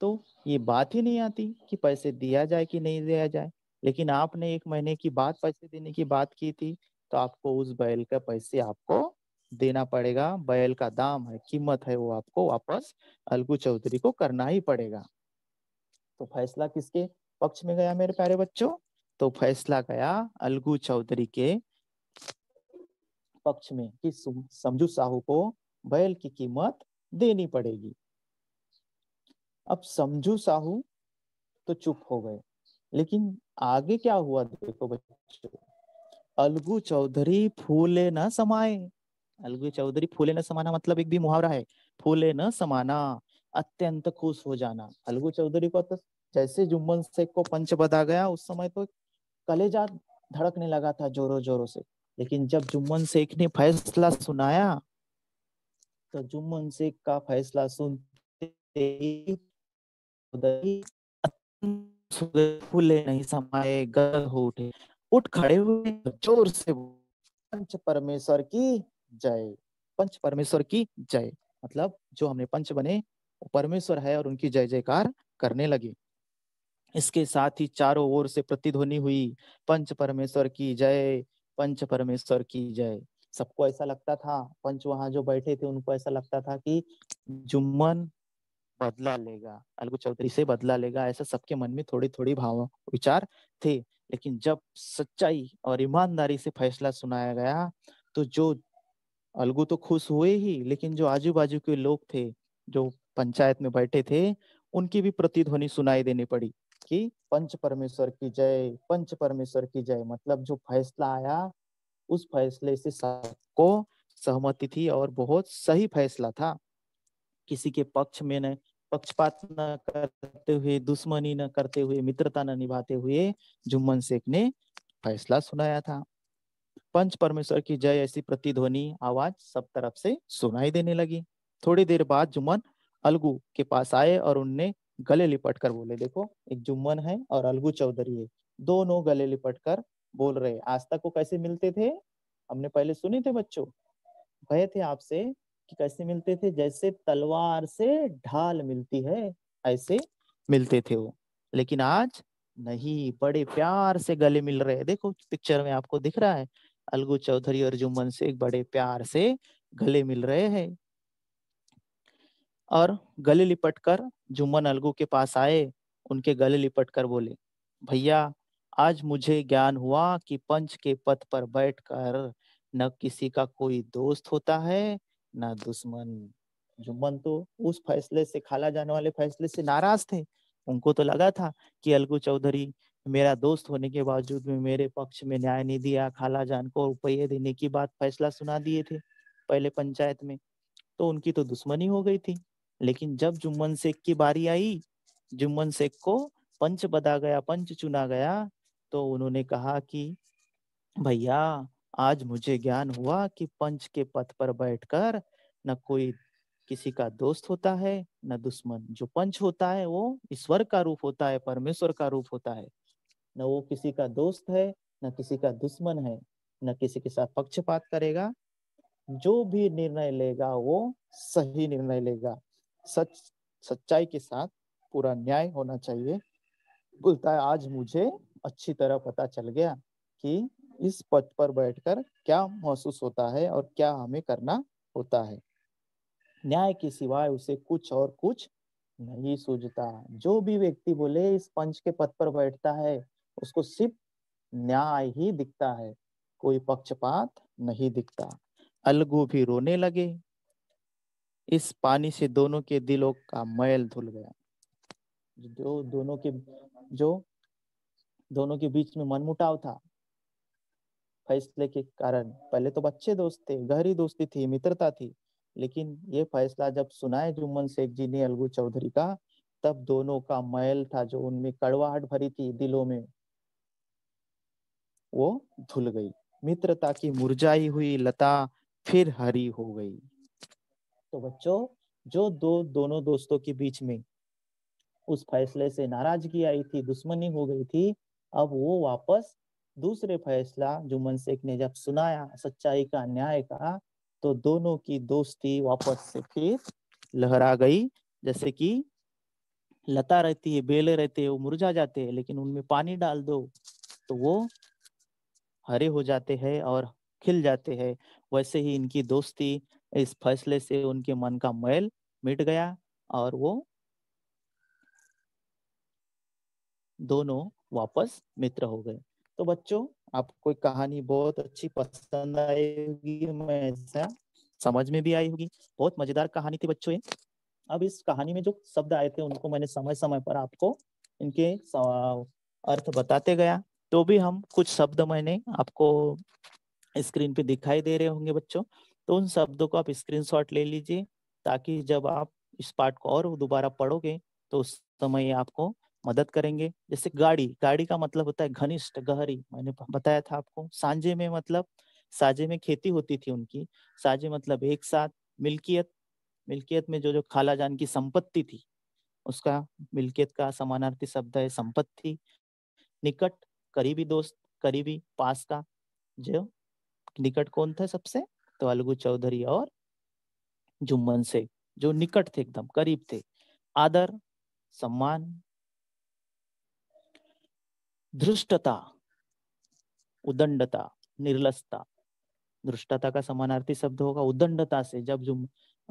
तो ये बात ही नहीं आती कि पैसे दिया जाए कि नहीं दिया जाए लेकिन आपने एक महीने की बात पैसे देने की बात की थी तो आपको उस बैल का पैसे आपको देना पड़ेगा बैल का दाम है कीमत है वो आपको वापस अलगू चौधरी को करना ही पड़ेगा तो फैसला किसके पक्ष में गया मेरे प्यारे बच्चों तो फैसला गया अलगू चौधरी के पक्ष में कि समझू साहू को बैल की कीमत देनी पड़ेगी अब समझू साहू तो चुप हो गए लेकिन आगे क्या हुआ देखो बच्चों अलगू चौधरी फूले ना समाये अलगू चौधरी फूले न समाना मतलब एक भी मुहावरा है फूले न समाना अत्यंत खुश हो जाना अलगू चौधरी को तो जैसे जुम्मन शेख को पंच बता गया उस समय तो कलेजा धड़कने लगा था जोरों जोरों से लेकिन जब जुम्मन शेख ने फैसला सुनाया तो जुम्मन शेख का फैसला सुनते फूले नहीं समाये गर्द हो उठे उठ खड़े हुए जोर से पंच परमेश्वर की जय पंच परमेश्वर की जय मतलब जो हमने पंच बने परमेश्वर है और उनकी जय जयकार करने लगे इसके साथ ही चारों ओर से प्रतिध्वनि हुई पंच परमेश्वर की जय पंच परमेश्वर की जय सबको ऐसा लगता था पंच वहां जो बैठे थे उनको ऐसा लगता था कि जुम्मन बदला लेगा अलगू चौधरी से बदला लेगा ऐसा सबके मन में थोड़ी थोड़ी भाव विचार थे लेकिन जब सच्चाई और ईमानदारी से फैसला सुनाया गया तो जो अलगू तो खुश हुए ही लेकिन जो आजू बाजू के लोग थे जो पंचायत में बैठे थे उनकी भी प्रतिध्वनि सुनाई देनी पड़ी कि पंच परमेश्वर की जय पंच परमेश्वर की जय मतलब जो फैसला आया उस फैसले से सबको सहमति थी और बहुत सही फैसला था किसी के पक्ष में न पक्षपात न करते हुए दुश्मनी न करते हुए मित्रता न निभाते हुए जुम्मन शेख ने फैसला सुनाया था पंच परमेश्वर की जय ऐसी प्रतिध्वनि आवाज सब तरफ से सुनाई देने लगी थोड़ी देर बाद जुम्मन अलगू के पास आए और उनने गले लिपट कर बोले देखो एक जुम्मन है और अलगू चौधरी है दोनों गले लिपट कर बोल रहे आज तक वो कैसे मिलते थे हमने पहले सुने थे बच्चों भय थे आपसे कि कैसे मिलते थे जैसे तलवार से ढाल मिलती है ऐसे मिलते थे वो लेकिन आज नहीं बड़े प्यार से गले मिल रहे हैं देखो पिक्चर में आपको दिख रहा है अलगू चौधरी और जुम्मन से एक बड़े प्यार से गले मिल रहे हैं और गले लिपट कर जुम्मन अलगू के पास आए उनके गले लिपट कर बोले भैया आज मुझे ज्ञान हुआ कि पंच के पथ पर बैठकर न किसी का कोई दोस्त होता है न दुश्मन जुम्मन तो उस फैसले से खाला जाने वाले फैसले से नाराज थे उनको तो लगा था कि अलगू चौधरी मेरा दोस्त होने के बावजूद भी मेरे पक्ष में न्याय नहीं दिया खाला जान को रुपये देने की बात फैसला सुना दिए थे पहले पंचायत में तो उनकी तो दुश्मनी हो गई थी लेकिन जब जुम्मन शेख की बारी आई जुम्मन शेख को पंच बदा गया पंच चुना गया तो उन्होंने कहा कि भैया आज मुझे ज्ञान हुआ कि पंच के पद पर बैठकर न कोई किसी का दोस्त होता है न दुश्मन जो पंच होता है वो ईश्वर का रूप होता है परमेश्वर का रूप होता है न वो किसी का दोस्त है न किसी का दुश्मन है न किसी के साथ पक्षपात करेगा जो भी निर्णय लेगा वो सही निर्णय लेगा सच सच्चाई के साथ पूरा न्याय होना चाहिए बोलता है आज मुझे अच्छी तरह पता चल गया कि इस पद पर बैठकर क्या महसूस होता है और क्या हमें करना होता है न्याय के सिवाय उसे कुछ और कुछ नहीं सूझता जो भी व्यक्ति बोले इस पंच के पद पर बैठता है उसको सिर्फ न्याय ही दिखता है कोई पक्षपात नहीं दिखता अलगू भी रोने लगे इस पानी से दोनों के दिलों का मैल धुल गया जो दोनों के जो दोनों के बीच में मनमुटाव था फैसले के कारण पहले तो बच्चे दोस्त थे गहरी दोस्ती थी मित्रता थी लेकिन ये फैसला जब सुनाए जुम्मन शेख जी ने अलगू चौधरी का तब दोनों का मैल था जो उनमें कड़वाहट भरी थी दिलों में वो धुल गई मित्रता की मुरझाई हुई लता फिर हरी हो गई तो बच्चों जो दो दोनों दोस्तों के बीच में उस फैसले से नाराजगी आई थी दुश्मनी हो गई थी अब वो वापस दूसरे फैसला जुम्मन शेख ने जब सुनाया सच्चाई का न्याय का तो दोनों की दोस्ती वापस से फिर लहरा गई जैसे कि लता रहती है बेले रहते हैं वो मुरझा जाते हैं लेकिन उनमें पानी डाल दो तो वो हरे हो जाते हैं और खिल जाते हैं वैसे ही इनकी दोस्ती इस फैसले से उनके मन का मैल मिट गया और वो दोनों वापस मित्र हो गए तो बच्चों आपको एक कहानी बहुत अच्छी पसंद आएगी मैं ऐसा समझ में भी आई होगी बहुत मजेदार कहानी थी बच्चों ये अब इस कहानी में जो शब्द आए थे उनको मैंने समय समय पर आपको इनके अर्थ बताते गया तो भी हम कुछ शब्द मैंने आपको स्क्रीन पे दिखाई दे रहे होंगे बच्चों तो उन शब्दों को आप स्क्रीनशॉट ले लीजिए ताकि जब आप इस पार्ट को और दोबारा पढ़ोगे तो उस समय आपको मदद करेंगे जैसे गाड़ी गाड़ी का मतलब होता है घनिष्ठ गहरी मैंने बताया था आपको सांझे में मतलब साझे में खेती होती थी उनकी साझे मतलब एक साथ मिल्कियत मिल्कियत में जो जो खाला जान की संपत्ति थी उसका मिल्कियत का समानार्थी शब्द है संपत्ति निकट करीबी दोस्त करीबी पास का जो निकट कौन था सबसे तो अलगू चौधरी और जुम्मन से जो निकट थे एकदम करीब थे आदर सम्मान धृष्टता उदंडता निर्लसता धृष्टता का समानार्थी शब्द होगा उदंडता से जब जुम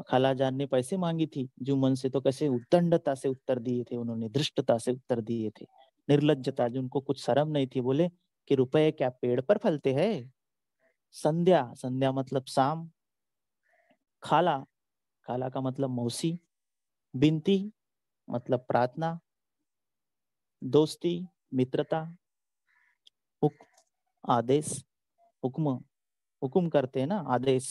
खालाजान ने पैसे मांगी थी जुम्मन से तो कैसे उदंडता से उत्तर दिए थे उन्होंने धृष्टता से उत्तर दिए थे निर्लजता जिनको कुछ शर्म नहीं थी बोले कि रुपए क्या पेड़ पर फलते हैं संध्या संध्या मतलब शाम खाला खाला का मतलब मौसी बिनती मतलब प्रार्थना दोस्ती मित्रता आदेश हुक्म हुक्म करते हैं ना आदेश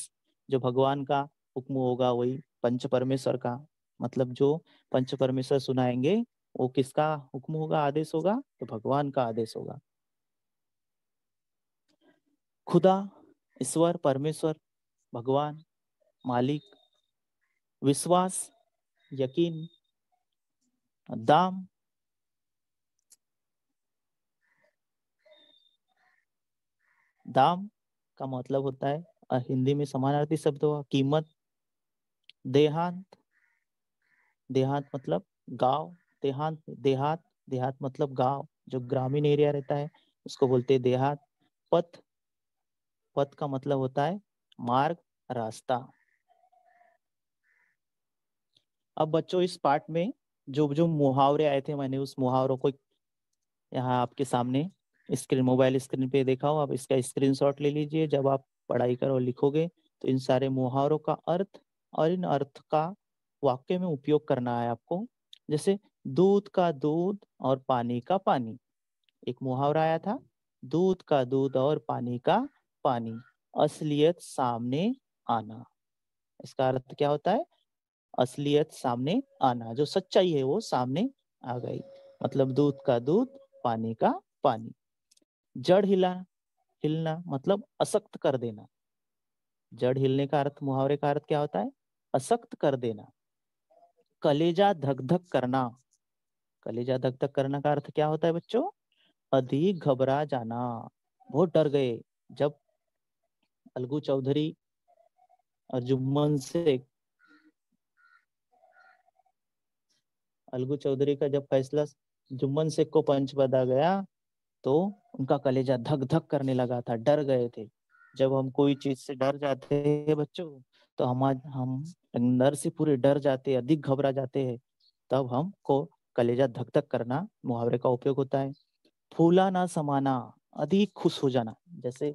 जो भगवान का हुक्म होगा वही पंच परमेश्वर का मतलब जो पंच परमेश्वर सुनाएंगे वो किसका हुक्म होगा आदेश होगा तो भगवान का आदेश होगा खुदा ईश्वर परमेश्वर भगवान मालिक विश्वास यकीन दाम दाम का मतलब होता है और हिंदी में समानार्थी शब्द हुआ कीमत देहांत देहांत मतलब गांव देहांत देहात देहात मतलब गांव जो ग्रामीण एरिया रहता है उसको बोलते हैं देहात पथ पथ का मतलब होता है मार्ग रास्ता अब बच्चों इस पार्ट में जो जो मुहावरे आए थे मैंने उस मुहावरों को यहाँ आपके सामने स्क्रीन मोबाइल स्क्रीन पे देखा हो आप इसका स्क्रीनशॉट ले लीजिए जब आप पढ़ाई करो लिखोगे तो इन सारे मुहावरों का अर्थ और इन अर्थ का वाक्य में उपयोग करना है आपको जैसे दूध का दूध और पानी का पानी एक मुहावरा आया था दूध का दूध और पानी का पानी असलियत सामने आना इसका अर्थ क्या होता है असलियत सामने आना जो सच्चाई है वो सामने आ गई मतलब दूध का दूध पानी का पानी जड़ हिला हिलना मतलब असक्त कर देना जड़ हिलने का अर्थ मुहावरे का अर्थ क्या होता है असक्त कर देना कलेजा धक धक करना कलेजा धक धक करने का अर्थ क्या होता है बच्चों अधिक घबरा जाना बहुत डर गए जब अलगू चौधरी और जुम्मन से अलगू चौधरी का जब फैसला जुम्मन शेख को पंच बदा गया तो उनका कलेजा धक धक करने लगा था डर गए थे जब हम कोई चीज से डर जाते हैं बच्चों तो हम हम अंदर से पूरे डर जाते अधिक घबरा जाते हैं तब हमको कलेजा धक धक करना मुहावरे का उपयोग होता है फूला ना समाना अधिक खुश हो जाना जैसे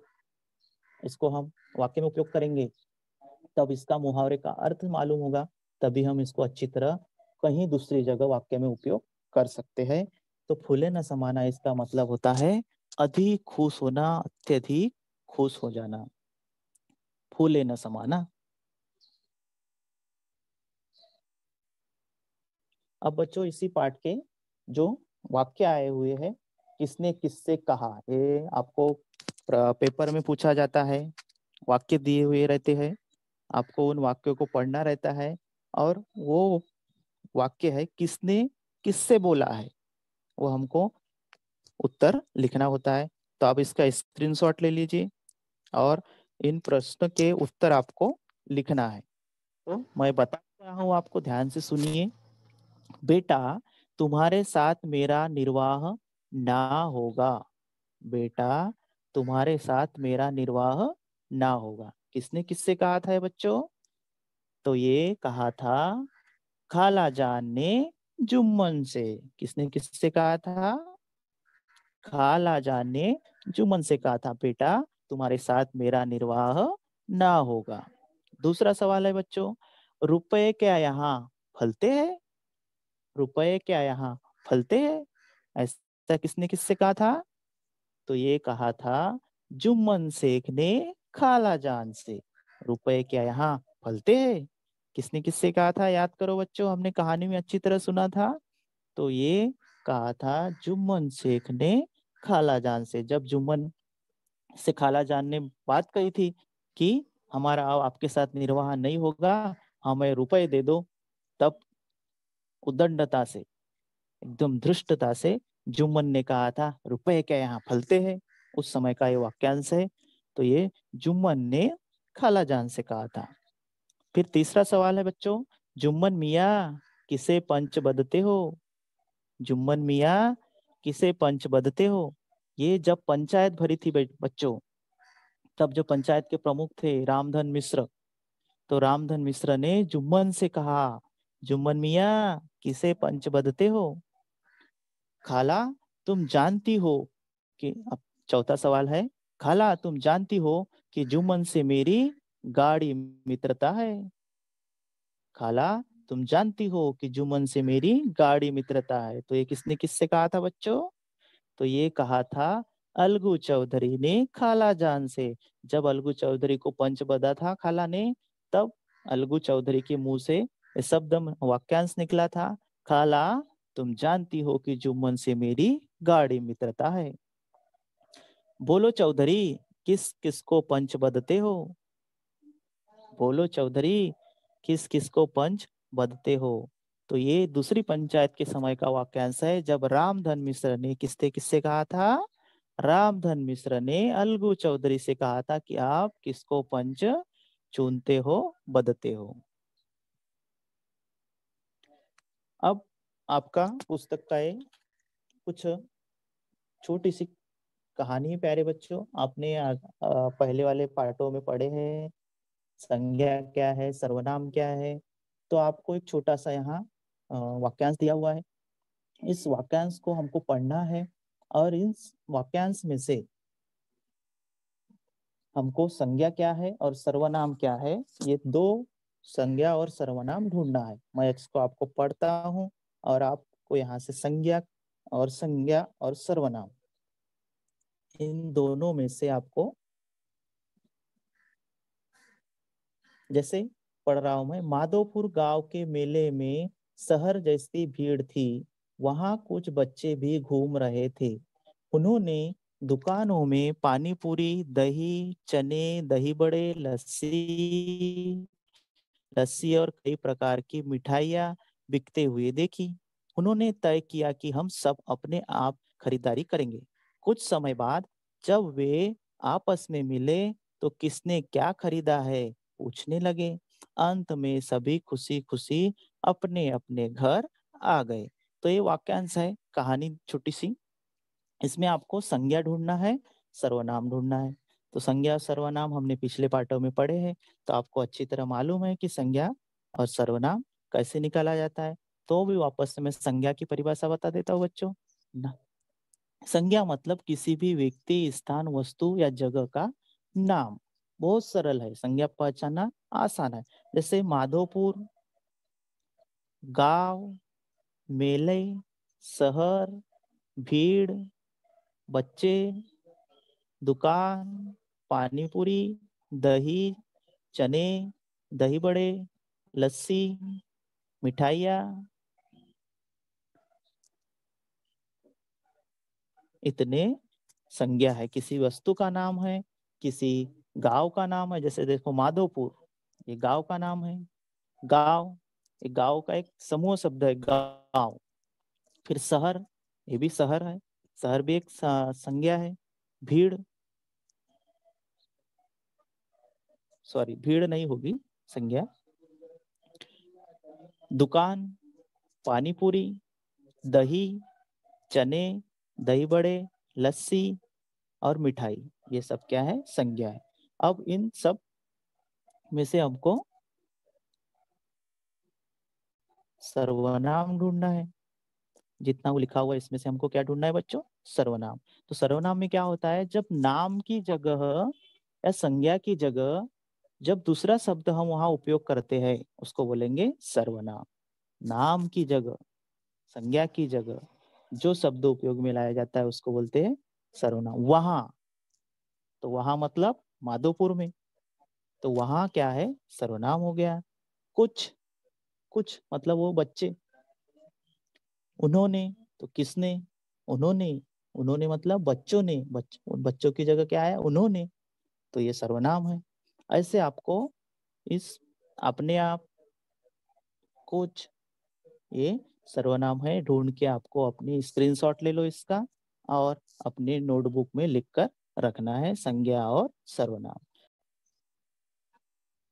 इसको हम वाक्य में उपयोग करेंगे तब इसका मुहावरे का अर्थ मालूम होगा तभी हम इसको अच्छी तरह कहीं दूसरी जगह वाक्य में उपयोग कर सकते हैं तो फूले न समाना इसका मतलब होता है अधिक खुश होना अत्यधिक खुश हो जाना फूले न समाना अब बच्चों इसी पार्ट के जो वाक्य आए हुए हैं किसने किससे कहा ये आपको पेपर में पूछा जाता है वाक्य दिए हुए रहते हैं आपको उन वाक्यों को पढ़ना रहता है और वो वाक्य है किसने किससे बोला है वो हमको उत्तर लिखना होता है तो आप इसका स्क्रीनशॉट ले लीजिए और इन प्रश्न के उत्तर आपको लिखना है तो मैं बता रहा हूँ आपको ध्यान से सुनिए बेटा तुम्हारे साथ मेरा निर्वाह ना होगा बेटा तुम्हारे साथ मेरा निर्वाह ना होगा किसने किससे कहा था बच्चों तो ये कहा था खाला जान ने जुम्मन से किसने किससे कहा था खाला जान ने जुम्मन से कहा था बेटा तुम्हारे साथ मेरा निर्वाह ना होगा दूसरा सवाल है बच्चों रुपए क्या यहाँ फलते हैं रुपए क्या यहाँ फलते हैं ऐसा किसने किससे कहा था तो ये कहा था जुम्मन शेख ने खाला जान से रुपए क्या यहाँ फलते हैं किसने किससे कहा था याद करो बच्चों हमने कहानी में अच्छी तरह सुना था तो ये कहा था जुम्मन शेख ने खाला जान से जब जुम्मन से खाला जान ने बात कही थी कि हमारा आपके साथ निर्वाह नहीं होगा हमें हाँ, रुपए दे दो तब उदंडता से एकदम धृष्टता से जुम्मन ने कहा था रुपए क्या यहाँ फलते हैं उस समय का ये वाक्यांश है तो ये जुम्मन ने खाला जान से कहा था फिर तीसरा सवाल है बच्चों जुम्मन मिया किसे पंच बदते हो जुम्मन मिया किसे पंच बदते हो ये जब पंचायत भरी थी बच्चों तब जो पंचायत के प्रमुख थे रामधन मिश्र तो रामधन मिश्र ने जुम्मन से कहा जुम्मन मिया किसे पंच बदते हो खाला तुम जानती हो कि अब चौथा सवाल है खाला तुम जानती हो कि जुम्मन से मेरी गाड़ी मित्रता है खाला तुम जानती हो कि जुम्मन से मेरी गाड़ी मित्रता है तो ये किसने किससे कहा था बच्चों तो ये कहा था अलगू चौधरी ने खाला जान से जब अलगू चौधरी को पंच बदा था खाला ने तब अलगू चौधरी के मुंह से शब्द वाक्यांश निकला था खाला तुम जानती हो कि जुम्मन से मेरी गाड़ी मित्रता है बोलो चौधरी किस किस को पंच बदते हो बोलो चौधरी किस किस को पंच बदते हो तो ये दूसरी पंचायत के समय का वाक्यांश है जब रामधन मिश्र ने किससे किससे कहा था रामधन मिश्र ने अलगू चौधरी से कहा था कि आप किसको पंच चुनते हो बदते हो अब आपका पुस्तक का ये कुछ छोटी सी कहानी है प्यारे बच्चों आपने आ, आ, पहले वाले पार्टों में पढ़े हैं संज्ञा क्या है सर्वनाम क्या है तो आपको एक छोटा सा यहाँ वाक्यांश दिया हुआ है इस वाक्यांश को हमको पढ़ना है और इन वाक्यांश में से हमको संज्ञा क्या है और सर्वनाम क्या है ये दो संज्ञा और सर्वनाम ढूंढना है मैं इसको आपको पढ़ता हूँ और आपको यहाँ से संज्ञा और संज्ञा और सर्वनाम इन दोनों में से आपको जैसे पढ़ रहा हूं मैं माधोपुर गांव के मेले में शहर जैसी भीड़ थी वहां कुछ बच्चे भी घूम रहे थे उन्होंने दुकानों में पानी पूरी दही चने दही बड़े लस्सी लस्सी और कई प्रकार की मिठाइयाँ बिकते हुए देखी उन्होंने तय किया कि हम सब अपने आप खरीदारी करेंगे कुछ समय बाद जब वे आपस में मिले तो किसने क्या खरीदा है पूछने लगे अंत में सभी खुशी खुशी अपने अपने घर आ गए तो ये वाक्यांश है कहानी छोटी सी इसमें आपको संज्ञा ढूंढना है सर्वनाम ढूंढना है तो संज्ञा सर्वनाम हमने पिछले पार्टों में पढ़े हैं तो आपको अच्छी तरह मालूम है कि संज्ञा और सर्वनाम कैसे निकाला जाता है तो भी वापस मैं संज्ञा की परिभाषा बता देता हूँ बच्चों संज्ञा मतलब किसी भी व्यक्ति स्थान वस्तु या जगह का नाम बहुत सरल है संज्ञा पहचाना आसान है जैसे माधोपुर गांव मेले शहर भीड़ बच्चे दुकान पानीपुरी दही चने दही बड़े लस्सी मिठाइया इतने संज्ञा है किसी वस्तु का नाम है किसी गांव का नाम है जैसे देखो माधोपुर ये गांव का नाम है गांव ये गांव का एक समूह शब्द है गांव फिर शहर ये भी शहर है शहर भी एक संज्ञा है भीड़ सॉरी भीड़ नहीं होगी संज्ञा दुकान पानीपुरी दही चने दही बड़े लस्सी और मिठाई ये सब क्या है संज्ञा है अब इन सब में से हमको सर्वनाम ढूंढना है जितना वो लिखा हुआ है इसमें से हमको क्या ढूंढना है बच्चों सर्वनाम तो सर्वनाम में क्या होता है जब नाम की जगह या संज्ञा की जगह जब दूसरा शब्द हम वहां उपयोग करते हैं उसको बोलेंगे सर्वनाम नाम की जगह संज्ञा की जगह जो शब्द उपयोग में लाया जाता है उसको बोलते हैं सर्वनाम वहां तो वहां मतलब माधोपुर में तो वहां क्या है सर्वनाम हो गया कुछ कुछ मतलब वो बच्चे उन्होंने तो किसने उन्होंने उन्होंने मतलब बच्चों ने बच्चों की जगह क्या है उन्होंने तो ये सर्वनाम है ऐसे आपको इस अपने आप कुछ ये सर्वनाम है ढूंढ के आपको अपनी स्क्रीनशॉट ले लो इसका और अपने नोटबुक में लिखकर रखना है संज्ञा और सर्वनाम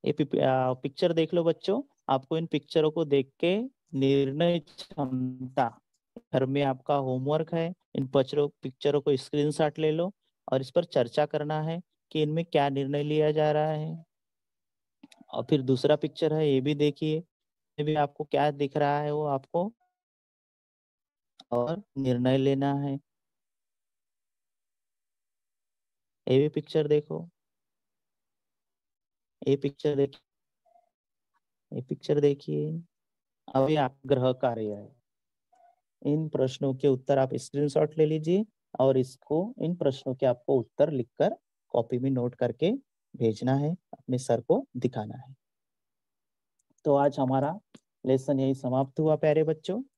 ये पिक्चर देख लो बच्चों आपको इन पिक्चरों को देख के निर्णय क्षमता घर में आपका होमवर्क है इन पिक्चरों पिक्चरों को स्क्रीनशॉट ले लो और इस पर चर्चा करना है कि इनमें क्या निर्णय लिया जा रहा है और फिर दूसरा पिक्चर है ये भी देखिए भी आपको क्या दिख रहा है वो आपको और निर्णय लेना है ये भी पिक्चर देखो ये पिक्चर देखिए ये पिक्चर देखिए अभी आप ग्रह कार्य है इन प्रश्नों के उत्तर आप स्क्रीनशॉट ले लीजिए और इसको इन प्रश्नों के आपको उत्तर लिखकर कॉपी में नोट करके भेजना है अपने सर को दिखाना है तो आज हमारा लेसन यही समाप्त हुआ प्यारे बच्चों